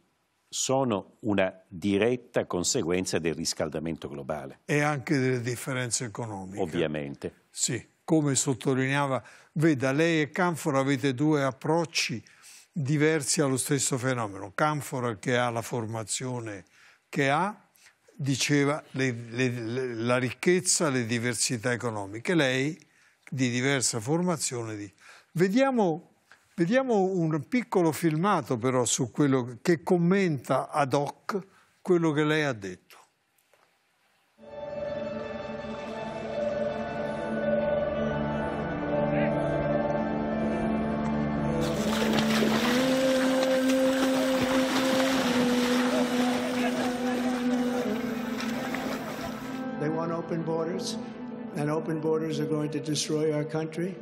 Speaker 4: sono una diretta conseguenza del riscaldamento globale.
Speaker 1: E anche delle differenze economiche.
Speaker 4: Ovviamente.
Speaker 1: Sì, come sottolineava, veda, lei e Canfora avete due approcci diversi allo stesso fenomeno. Canfora che ha la formazione che ha, diceva le, le, le, la ricchezza, le diversità economiche. Lei, di diversa formazione, dice. Vediamo Vediamo un piccolo filmato però su quello che commenta ad hoc quello che lei ha detto.
Speaker 2: They want open borders, and open borders are going to destroy our country.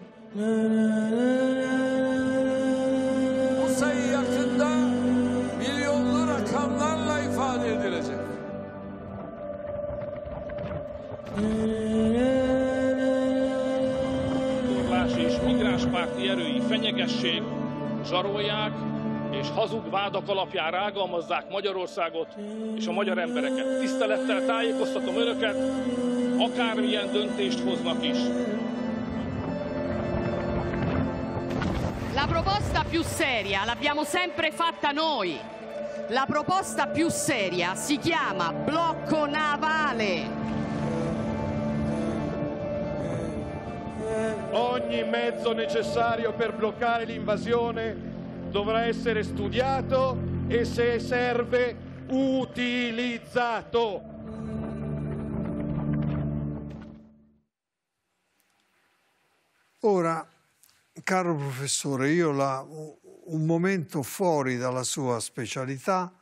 Speaker 1: Bu sayı yakında milyonlu rakamlarla ifade edilecek.
Speaker 4: Kurlás és migránspárti erői fenyegessék, zsarolják és hazug vádak alapján rágalmazzák Magyarországot és a magyar embereket. Tisztelettel tájékoztatom önöket, akármilyen döntést hoznak is. La proposta più seria l'abbiamo sempre fatta noi. La proposta più seria si chiama blocco navale. Ogni mezzo
Speaker 1: necessario per bloccare l'invasione dovrà essere studiato e se serve utilizzato. Ora caro professore, io la, un momento fuori dalla sua specialità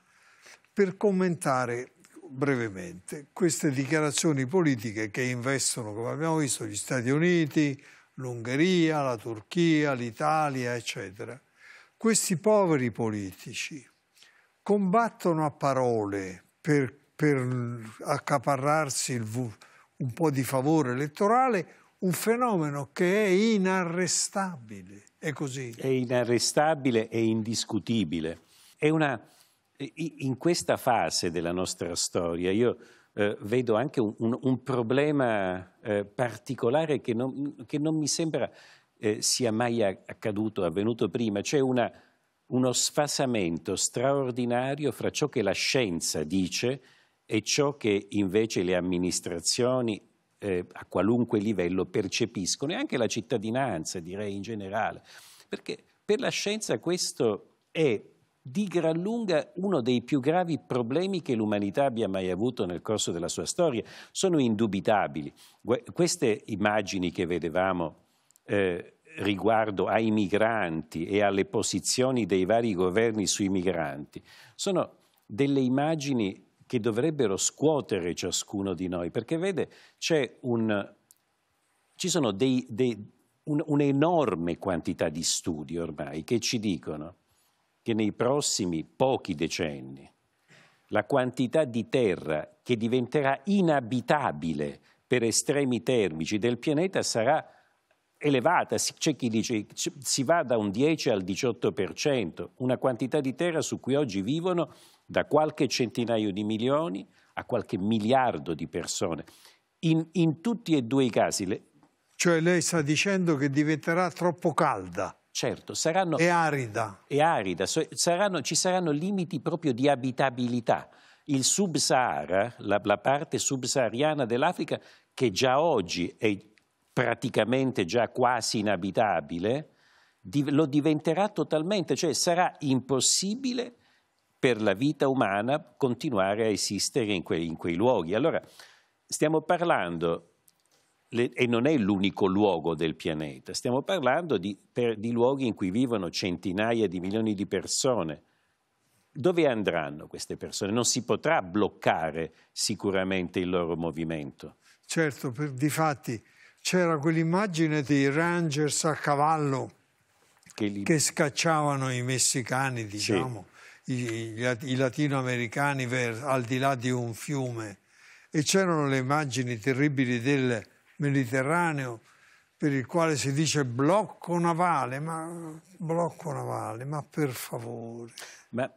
Speaker 1: per commentare brevemente queste dichiarazioni politiche che investono, come abbiamo visto, gli Stati Uniti, l'Ungheria, la Turchia, l'Italia, eccetera. Questi poveri politici combattono a parole per, per accaparrarsi il, un po' di favore elettorale un fenomeno che è inarrestabile, è così.
Speaker 4: È inarrestabile e indiscutibile. È una, in questa fase della nostra storia io eh, vedo anche un, un, un problema eh, particolare che non, che non, mi sembra eh, sia mai accaduto, avvenuto prima. C'è una, uno sfasamento straordinario fra ciò che la scienza dice e ciò che invece le amministrazioni eh, a qualunque livello percepiscono e anche la cittadinanza, direi in generale, perché per la scienza questo è di gran lunga uno dei più gravi problemi che l'umanità abbia mai avuto nel corso della sua storia. Sono indubitabili. Queste immagini che vedevamo eh, riguardo ai migranti e alle posizioni dei vari governi sui migranti sono delle immagini che dovrebbero scuotere ciascuno di noi, perché vede, c'è un, ci sono dei, dei, un, un'enorme quantità di studi ormai che ci dicono che nei prossimi pochi decenni la quantità di terra che diventerà inabitabile per estremi termici del pianeta sarà elevata, c'è chi dice si va da un 10 al 18%, una quantità di terra su cui oggi vivono da qualche centinaio di milioni a qualche miliardo di persone. In, in tutti e due i casi... Le...
Speaker 1: Cioè lei sta dicendo che diventerà troppo
Speaker 4: calda. Certo, saranno... E arida. E arida. Saranno, ci saranno limiti proprio di abitabilità. Il sub-Sahara, la, la parte subsahariana dell'Africa, che già oggi è praticamente già quasi inabitabile, lo diventerà totalmente, cioè sarà impossibile per la vita umana continuare a esistere in quei, in quei luoghi. Allora, stiamo parlando, e non è l'unico luogo del pianeta, stiamo parlando di, per, di luoghi in cui vivono centinaia di milioni di persone, dove andranno queste persone? Non si potrà bloccare sicuramente il loro movimento.
Speaker 1: Certo, per, difatti c'era quell'immagine dei rangers a cavallo che, li... che scacciavano i messicani, diciamo. Sì i, i latinoamericani ver, al di là di un fiume e c'erano le immagini terribili del Mediterraneo per il quale si dice blocco navale, ma blocco navale, ma per favore.
Speaker 4: Ma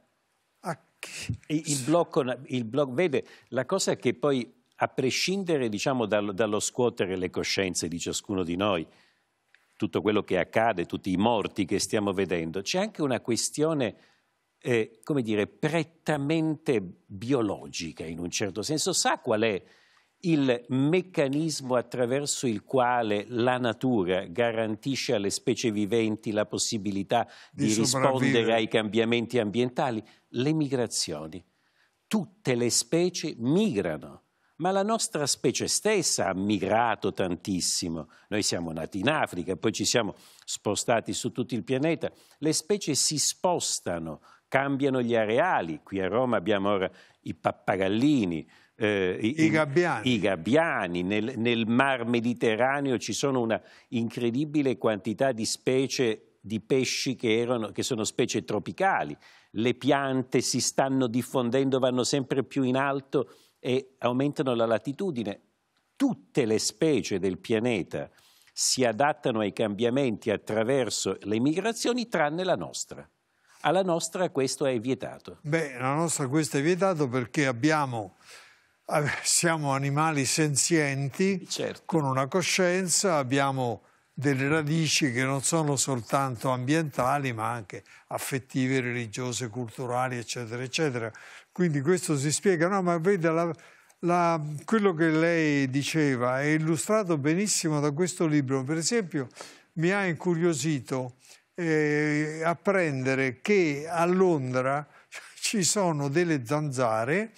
Speaker 4: il blocco, il blocco, vede, la cosa è che poi, a prescindere diciamo, dallo, dallo scuotere le coscienze di ciascuno di noi, tutto quello che accade, tutti i morti che stiamo vedendo, c'è anche una questione eh, come dire, prettamente biologica in un certo senso. Sa qual è il meccanismo attraverso il quale la natura garantisce alle specie viventi la possibilità di, di rispondere ai cambiamenti ambientali? Le migrazioni. Tutte le specie migrano ma la nostra specie stessa ha migrato tantissimo. Noi siamo nati in Africa, poi ci siamo spostati su tutto il pianeta. Le specie si spostano cambiano gli areali. Qui a Roma abbiamo ora i pappagallini. eh, I, i, gabbiani. I gabbiani. Nel, nel, mar Mediterraneo ci sono una incredibile quantità di specie di pesci che, erano, che sono specie tropicali. Le piante si stanno diffondendo, vanno sempre più in alto e aumentano la latitudine. Tutte le specie del pianeta si adattano ai cambiamenti attraverso le migrazioni, tranne la nostra alla nostra questo è vietato.
Speaker 1: Beh, la nostra questo è vietato perché abbiamo eh, siamo animali senzienti certo. con una coscienza, abbiamo delle radici che non sono soltanto ambientali ma anche affettive, religiose, culturali, eccetera, eccetera. Quindi questo si spiega, no, ma vede la, la, quello che lei diceva è illustrato benissimo da questo libro. Per esempio mi ha incuriosito eh, apprendere che a Londra ci sono delle zanzare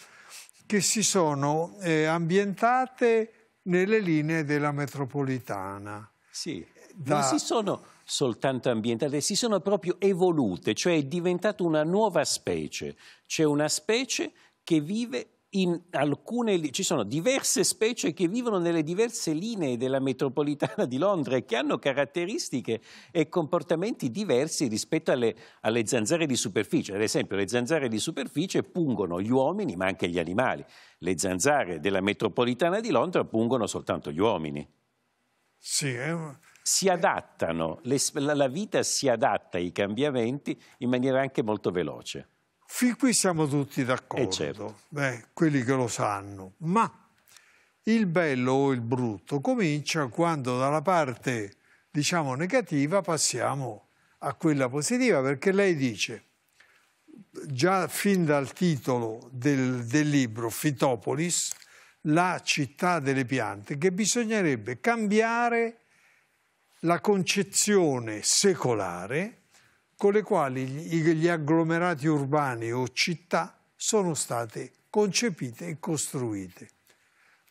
Speaker 1: che si sono eh, ambientate nelle linee della metropolitana. Sì, da... non si
Speaker 4: sono soltanto ambientate, si sono proprio evolute, cioè è diventata una nuova specie. C'è una specie che vive alcune, ci sono diverse specie che vivono nelle diverse linee della metropolitana di Londra e che hanno caratteristiche e comportamenti diversi rispetto alle, alle zanzare di superficie. Ad esempio le zanzare di superficie pungono gli uomini ma anche gli animali. Le zanzare della metropolitana di Londra pungono soltanto gli uomini. Sì, eh? Si adattano, le, la vita si adatta ai cambiamenti in maniera anche molto veloce. Fin qui siamo tutti d'accordo, eh, certo. eh, quelli che lo sanno, ma il
Speaker 1: bello o il brutto comincia quando dalla parte, diciamo, negativa passiamo a quella positiva, perché lei dice, già fin dal titolo del, del libro Fitopolis, la città delle piante, che bisognerebbe cambiare la concezione secolare con le quali gli agglomerati urbani o città sono state concepite e costruite.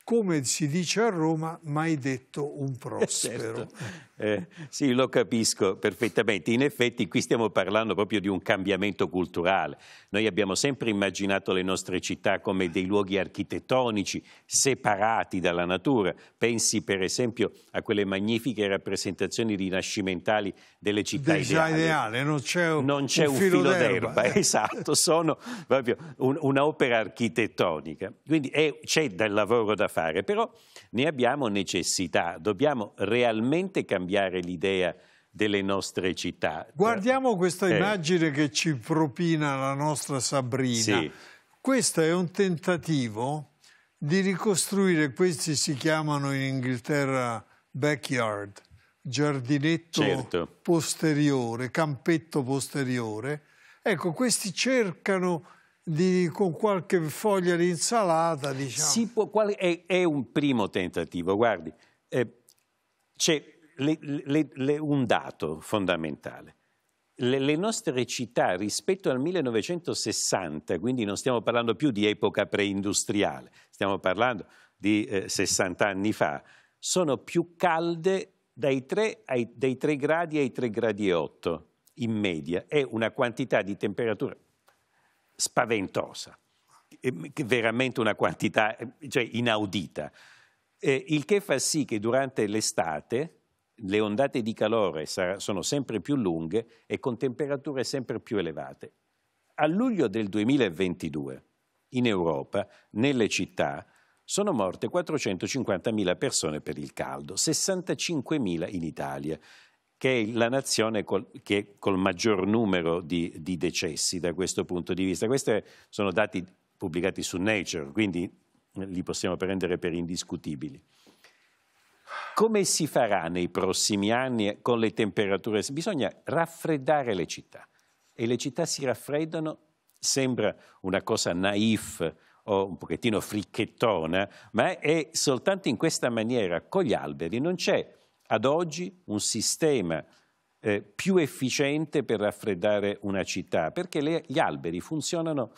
Speaker 1: Come si dice a Roma, mai detto un certo. prospero.
Speaker 4: Certo. Eh, sì, lo capisco perfettamente. In effetti qui stiamo parlando proprio di un cambiamento culturale. Noi abbiamo sempre immaginato le nostre città come dei luoghi architettonici separati dalla natura. Pensi per esempio a quelle magnifiche rappresentazioni rinascimentali delle città Dei ideali. ideale, non c'è un, non c'è un filo, filo d'erba. Eh. Esatto, sono proprio un, un'opera architettonica. Quindi è, eh, c'è del lavoro da fare, però ne abbiamo necessità. Dobbiamo realmente cambiare cambiare l'idea delle nostre città.
Speaker 1: Guardiamo questa eh. immagine che ci propina la nostra Sabrina. Sì. Questo è un tentativo di ricostruire, questi si chiamano in Inghilterra backyard, giardinetto certo. posteriore, campetto posteriore. Ecco, questi cercano di, con qualche foglia
Speaker 4: di insalata, diciamo. Può, qual, è, è, un primo tentativo, guardi. Eh, c'è le, le, le, un dato fondamentale. Le, nostre città rispetto al 1960, quindi non stiamo parlando più di epoca preindustriale, stiamo parlando di eh, 60 anni fa, sono più calde dai 3, ai, dai 3 gradi ai 3 gradi 8 in media. È una quantità di temperatura spaventosa, mm, veramente una quantità cioè, inaudita. Eh, il che fa sì che durante l'estate le ondate di calore sono sempre più lunghe e con temperature sempre più elevate. A luglio del 2022, in Europa, nelle città, sono morte 450.000 persone per il caldo, 65.000 in Italia, che è la nazione col, che col maggior numero di, di decessi da questo punto di vista. Questi sono dati pubblicati su Nature, quindi li possiamo prendere per indiscutibili. Come si farà nei prossimi anni con le temperature? Bisogna raffreddare le città e le città si raffreddano, sembra una cosa naif o un pochettino fricchettona, ma è soltanto in questa maniera, con gli alberi, non c'è ad oggi un sistema eh, più efficiente per raffreddare una città, perché le, gli alberi funzionano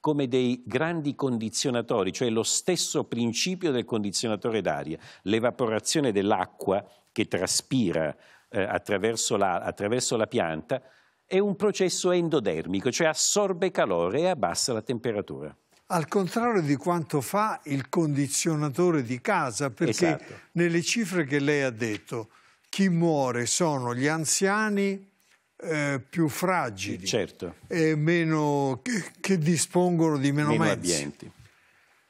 Speaker 4: come dei grandi condizionatori, cioè lo stesso principio del condizionatore d'aria, l'evaporazione dell'acqua che traspira eh, attraverso, la, attraverso la pianta è un processo endodermico, cioè assorbe calore e abbassa la temperatura
Speaker 1: al contrario di quanto fa il condizionatore di casa, perché esatto. nelle cifre che lei ha detto, chi muore sono gli anziani, eh, più fragili certo. e meno, che, che, dispongono di meno, meno mezzi. Ambienti.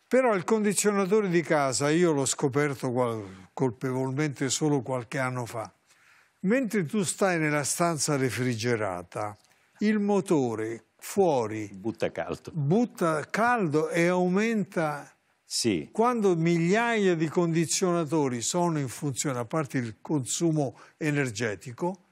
Speaker 1: Però il condizionatore di casa io l'ho scoperto colpevolmente solo qualche anno fa. Mentre tu stai nella stanza refrigerata, il motore fuori butta caldo, butta caldo e aumenta sì. Quando migliaia di condizionatori sono in funzione, a parte il consumo energetico,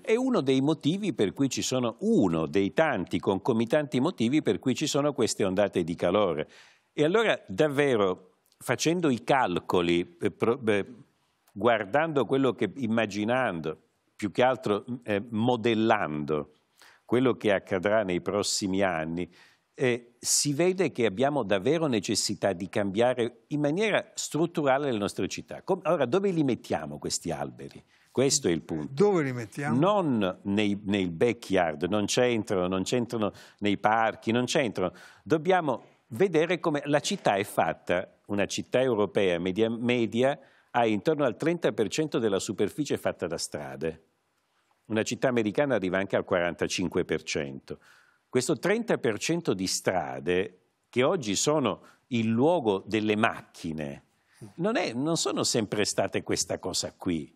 Speaker 4: è uno dei motivi per cui ci sono, uno dei tanti concomitanti motivi per cui ci sono queste ondate di calore. E allora davvero, facendo i calcoli, eh, guardando quello che, immaginando, più che altro eh, modellando quello che accadrà nei prossimi anni, eh, si vede che abbiamo davvero necessità di cambiare in maniera strutturale le nostre città. Com- allora, dove li mettiamo questi alberi? Questo è il punto. Dove li mettiamo? Non nei, nel backyard, non c'entrano, non c'entrano nei parchi, non c'entrano. Dobbiamo vedere come la città è fatta, una città europea media, media ha intorno al 30% della superficie fatta da strade. Una città americana arriva anche al 45%. Questo 30% di strade, che oggi sono il luogo delle macchine, non, è, non sono sempre state questa cosa qui.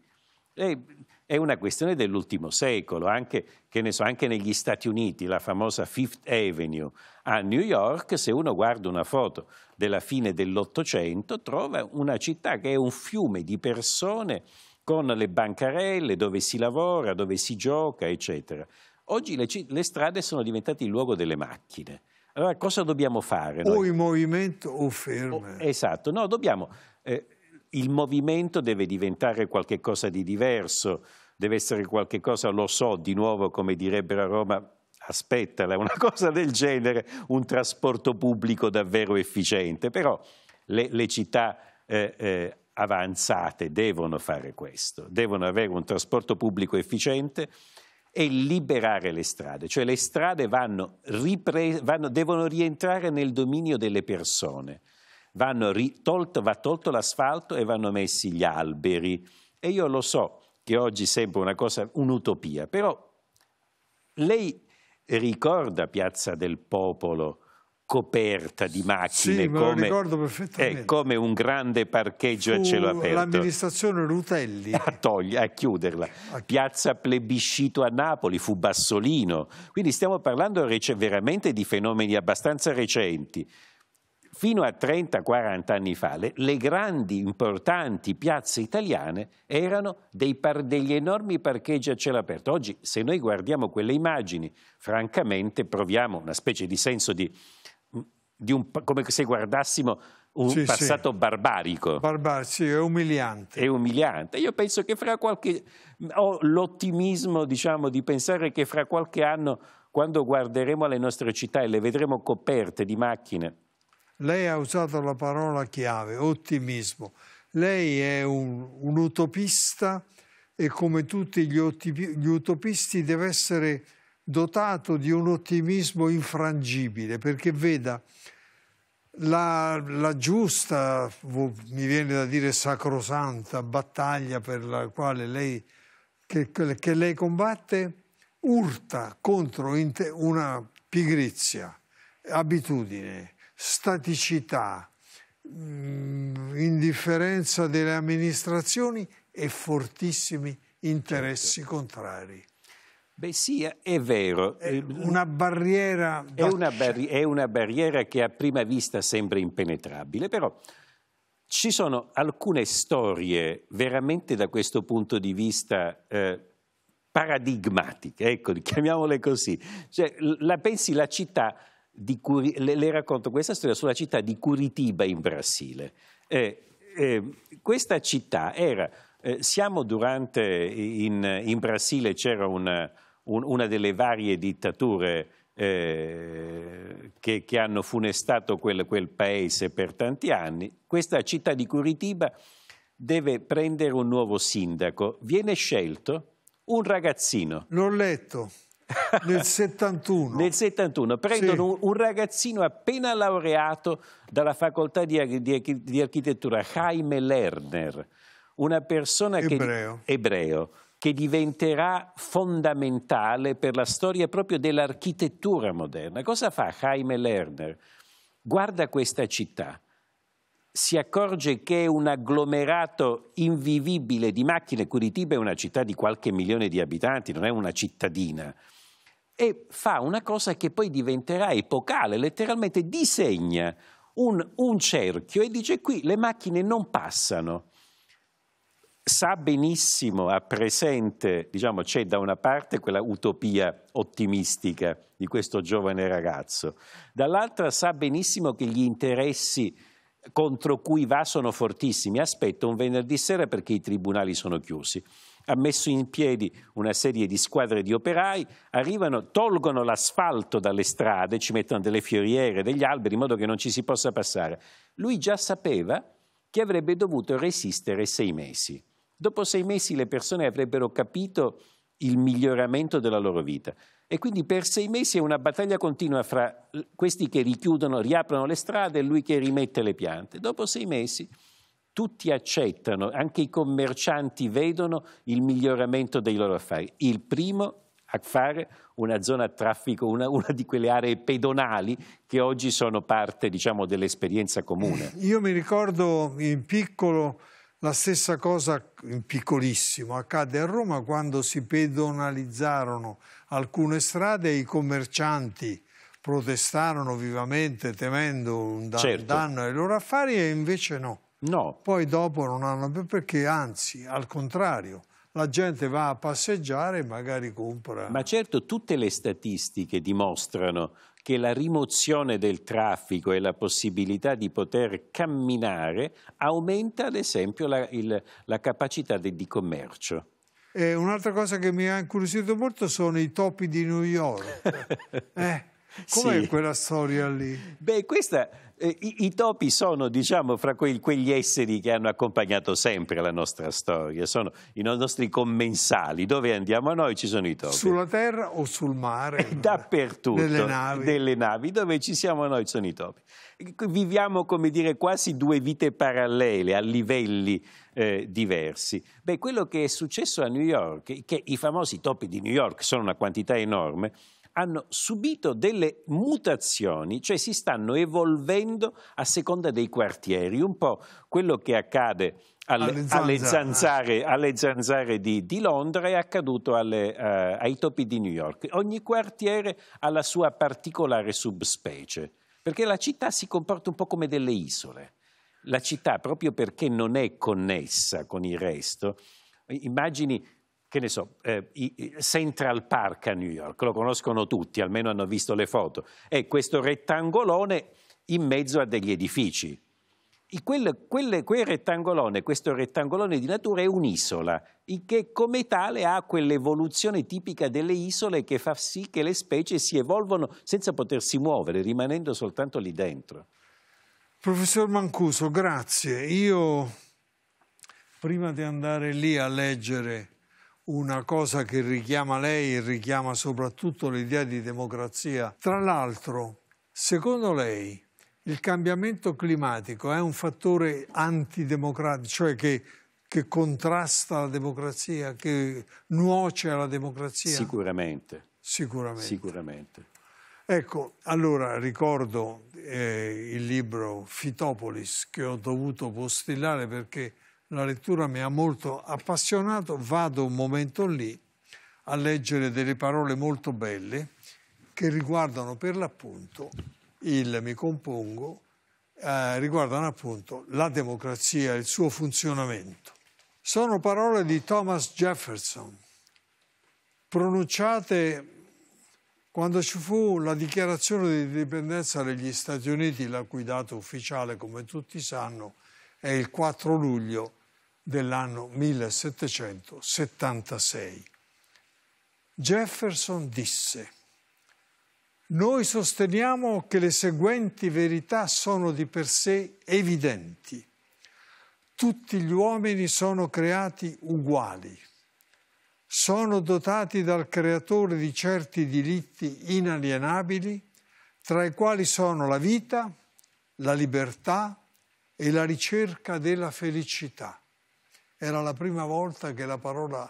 Speaker 4: Eh, è una questione dell'ultimo secolo, anche, so, anche, negli Stati Uniti, la famosa Fifth Avenue. A New York, se uno guarda una foto della fine dell'Ottocento, trova una città che è un fiume di persone con le bancarelle dove si lavora, dove si gioca, eccetera. Oggi le, le strade sono diventate il luogo delle macchine. Allora cosa dobbiamo fare? Noi? O in movimento o fermo. esatto, no, dobbiamo eh, il movimento deve diventare qualcosa di diverso, deve essere qualcosa, lo so, di nuovo come direbbero a Roma, aspettala, una cosa del genere, un trasporto pubblico davvero efficiente, però le, le città eh, eh, avanzate devono fare questo, devono avere un trasporto pubblico efficiente e liberare le strade, cioè le strade vanno, vanno, devono rientrare nel dominio delle persone, ritolto, va tolto l'asfalto e vanno messi gli alberi. E io lo so che oggi sembra una cosa, un'utopia, però lei ricorda Piazza del Popolo coperta di macchine sì, come, eh, come, un grande parcheggio Fu a cielo aperto. L'amministrazione Rutelli a, togli, a chiuderla. A Piazza Plebiscito a Napoli fu Bassolino. Quindi stiamo parlando veramente di fenomeni abbastanza recenti fino a 30-40 anni fa le, le, grandi importanti piazze italiane erano par, degli enormi parcheggi a cielo aperto. Oggi se noi guardiamo quelle immagini, francamente proviamo una specie di senso di, di un, come se guardassimo un sì, passato sì. barbarico. Barbarico, sì, è umiliante. È umiliante. Io penso che fra qualche... ho l'ottimismo, diciamo, di pensare che fra qualche anno, quando guarderemo le nostre città e le vedremo coperte di macchine
Speaker 1: lei ha usato la parola chiave, ottimismo. Lei è un, un utopista e come tutti gli, gli utopisti deve essere dotato di un ottimismo infrangibile, perché veda, la, la, giusta, mi viene da dire sacrosanta, battaglia per la quale lei, che, che lei combatte, urta contro una pigrizia, abitudine, staticità, mm, indifferenza delle amministrazioni e fortissimi interessi certo.
Speaker 4: contrari. Beh sì, è vero. È
Speaker 1: una barriera... È una, barri
Speaker 4: è una barriera che a prima vista sembra impenetrabile, però ci sono alcune storie veramente da questo punto di vista eh, paradigmatiche, ecco, chiamiamole così. Cioè, la pensi la città Curi... Le, le, racconto questa storia sulla città di Curitiba in Brasile. Eh, eh, questa città era, eh, siamo durante, in, in Brasile c'era una, un, una, delle varie dittature eh, che, che, hanno funestato quel, quel paese per tanti anni, questa città di Curitiba deve prendere un nuovo sindaco, viene scelto un ragazzino.
Speaker 1: L'ho letto. Nel 71. Nel
Speaker 4: 71. Prendono sì. un ragazzino appena laureato dalla facoltà di, di, di architettura, Jaime Lerner, una persona ebreo. Che, ebreo che diventerà fondamentale per la storia proprio dell'architettura moderna. Cosa fa Jaime Lerner? Guarda questa città, si accorge che è un agglomerato invivibile di macchine. Curitiba è una città di qualche milione di abitanti, non è una cittadina e fa una cosa che poi diventerà epocale, letteralmente disegna un, un cerchio e dice qui le macchine non passano sa benissimo, ha presente, diciamo, c'è da una parte quella utopia ottimistica di questo giovane ragazzo, dall'altra sa benissimo che gli interessi contro cui va sono fortissimi. Aspetta un venerdì sera perché i tribunali sono chiusi ha messo in piedi una serie di squadre di operai, arrivano, tolgono l'asfalto dalle strade, ci mettono delle fioriere, degli alberi, in modo che non ci si possa passare. Lui già sapeva che avrebbe dovuto resistere sei mesi. Dopo sei mesi le persone avrebbero capito il miglioramento della loro vita. E quindi per sei mesi è una battaglia continua fra questi che richiudono, riaprono le strade e lui che rimette le piante. Dopo sei mesi tutti accettano, anche i commercianti vedono il miglioramento dei loro affari. Il primo a fare una zona a traffico, una, una, di quelle aree pedonali che oggi sono parte diciamo, dell'esperienza comune.
Speaker 1: Eh, io mi ricordo in piccolo la stessa cosa, in piccolissimo, accadde a Roma quando si pedonalizzarono alcune strade e i commercianti protestarono vivamente temendo un, da certo. un danno ai loro affari e invece no. No. Poi dopo non hanno più perché, anzi, al contrario, la gente va a passeggiare e magari compra.
Speaker 4: Ma certo, tutte le statistiche dimostrano che la rimozione del traffico e la possibilità di poter camminare aumenta, ad esempio, la, il, la capacità di, di commercio.
Speaker 1: un'altra cosa che mi ha incuriosito molto sono i topi di New York. eh, com'è sì. quella storia
Speaker 4: lì? Beh, questa eh, i, i, topi sono, diciamo, fra quei, quegli esseri che hanno accompagnato sempre la nostra storia, sono i nostri commensali. Dove andiamo noi ci sono i topi.
Speaker 1: Sulla terra o sul mare? Eh, dappertutto. Nelle navi.
Speaker 4: Delle navi. Dove ci siamo noi ci sono i topi. Ecco, viviamo, come dire, quasi due vite parallele, a livelli eh, diversi. Beh, quello che è successo a New York, che i famosi topi di New York sono una quantità enorme, hanno subito delle mutazioni, cioè si stanno evolvendo a seconda dei quartieri, un po' quello che accade alle, alle, zanzare. Alle, zanzare, alle zanzare, di, di, Londra è accaduto alle, uh, ai topi di New York. Ogni quartiere ha la sua particolare subspecie, perché la città si comporta un po' come delle isole. La città, proprio perché non è connessa con il resto, immagini che ne so, eh, Central Park a New York, lo conoscono tutti, almeno hanno visto le foto, è questo rettangolone in mezzo a degli edifici. Quel, quel, quel, rettangolone, questo rettangolone di natura è un'isola, che come tale ha quell'evoluzione tipica delle isole che fa sì che le specie si evolvono senza potersi muovere, rimanendo soltanto lì dentro.
Speaker 1: Professor Mancuso, grazie. Io prima di andare lì a leggere una cosa che richiama lei e richiama soprattutto l'idea di democrazia. Tra l'altro, secondo lei il cambiamento climatico è un fattore antidemocratico, cioè che, che contrasta la democrazia, che nuoce alla
Speaker 4: democrazia? Sicuramente. Sicuramente. Sicuramente.
Speaker 1: Ecco, allora ricordo eh, il libro Fitopolis che ho dovuto postillare perché la lettura mi ha molto appassionato, vado un momento lì a leggere delle parole molto belle che riguardano per l'appunto il mi compongo, eh, riguardano appunto la democrazia e il suo funzionamento. Sono parole di Thomas Jefferson, pronunciate quando ci fu la dichiarazione di indipendenza degli Stati Uniti, la cui data ufficiale, come tutti sanno, è il 4 luglio dell'anno 1776. Jefferson disse noi sosteniamo che le seguenti verità sono di per sé evidenti. Tutti gli uomini sono creati uguali, sono dotati dal Creatore di certi diritti inalienabili, tra i quali sono la vita, la libertà e la ricerca della felicità. Era la prima volta che la parola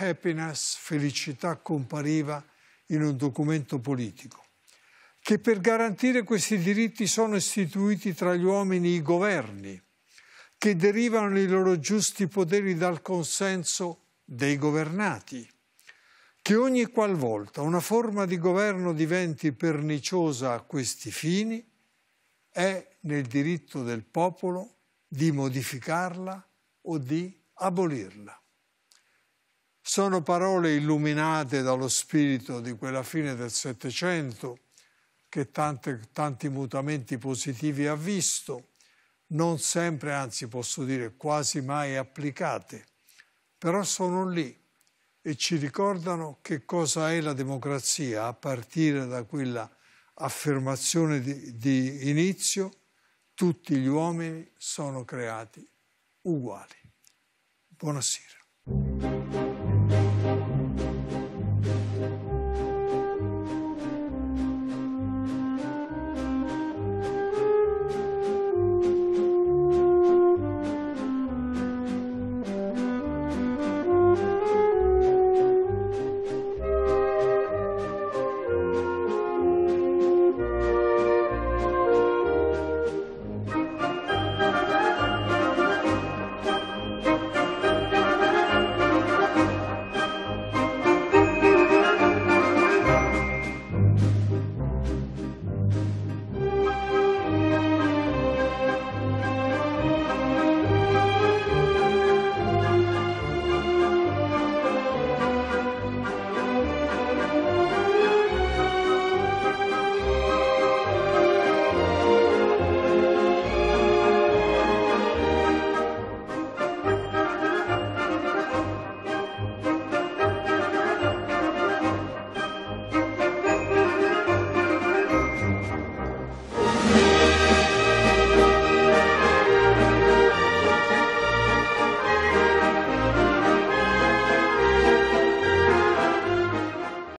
Speaker 1: happiness, felicità, compariva in un documento politico. Che per garantire questi diritti sono istituiti tra gli uomini i governi, che derivano i loro giusti poteri dal consenso dei governati che ogni qualvolta una forma di governo diventi perniciosa a questi fini, è nel diritto del popolo di modificarla o di abolirla. Sono parole illuminate dallo spirito di quella fine del Settecento che tante, tanti mutamenti positivi ha visto, non sempre, anzi posso dire quasi mai applicate, però sono lì e ci ricordano che cosa è la democrazia a partire da quella affermazione di, di inizio tutti gli uomini sono creati uguali. Buonasera.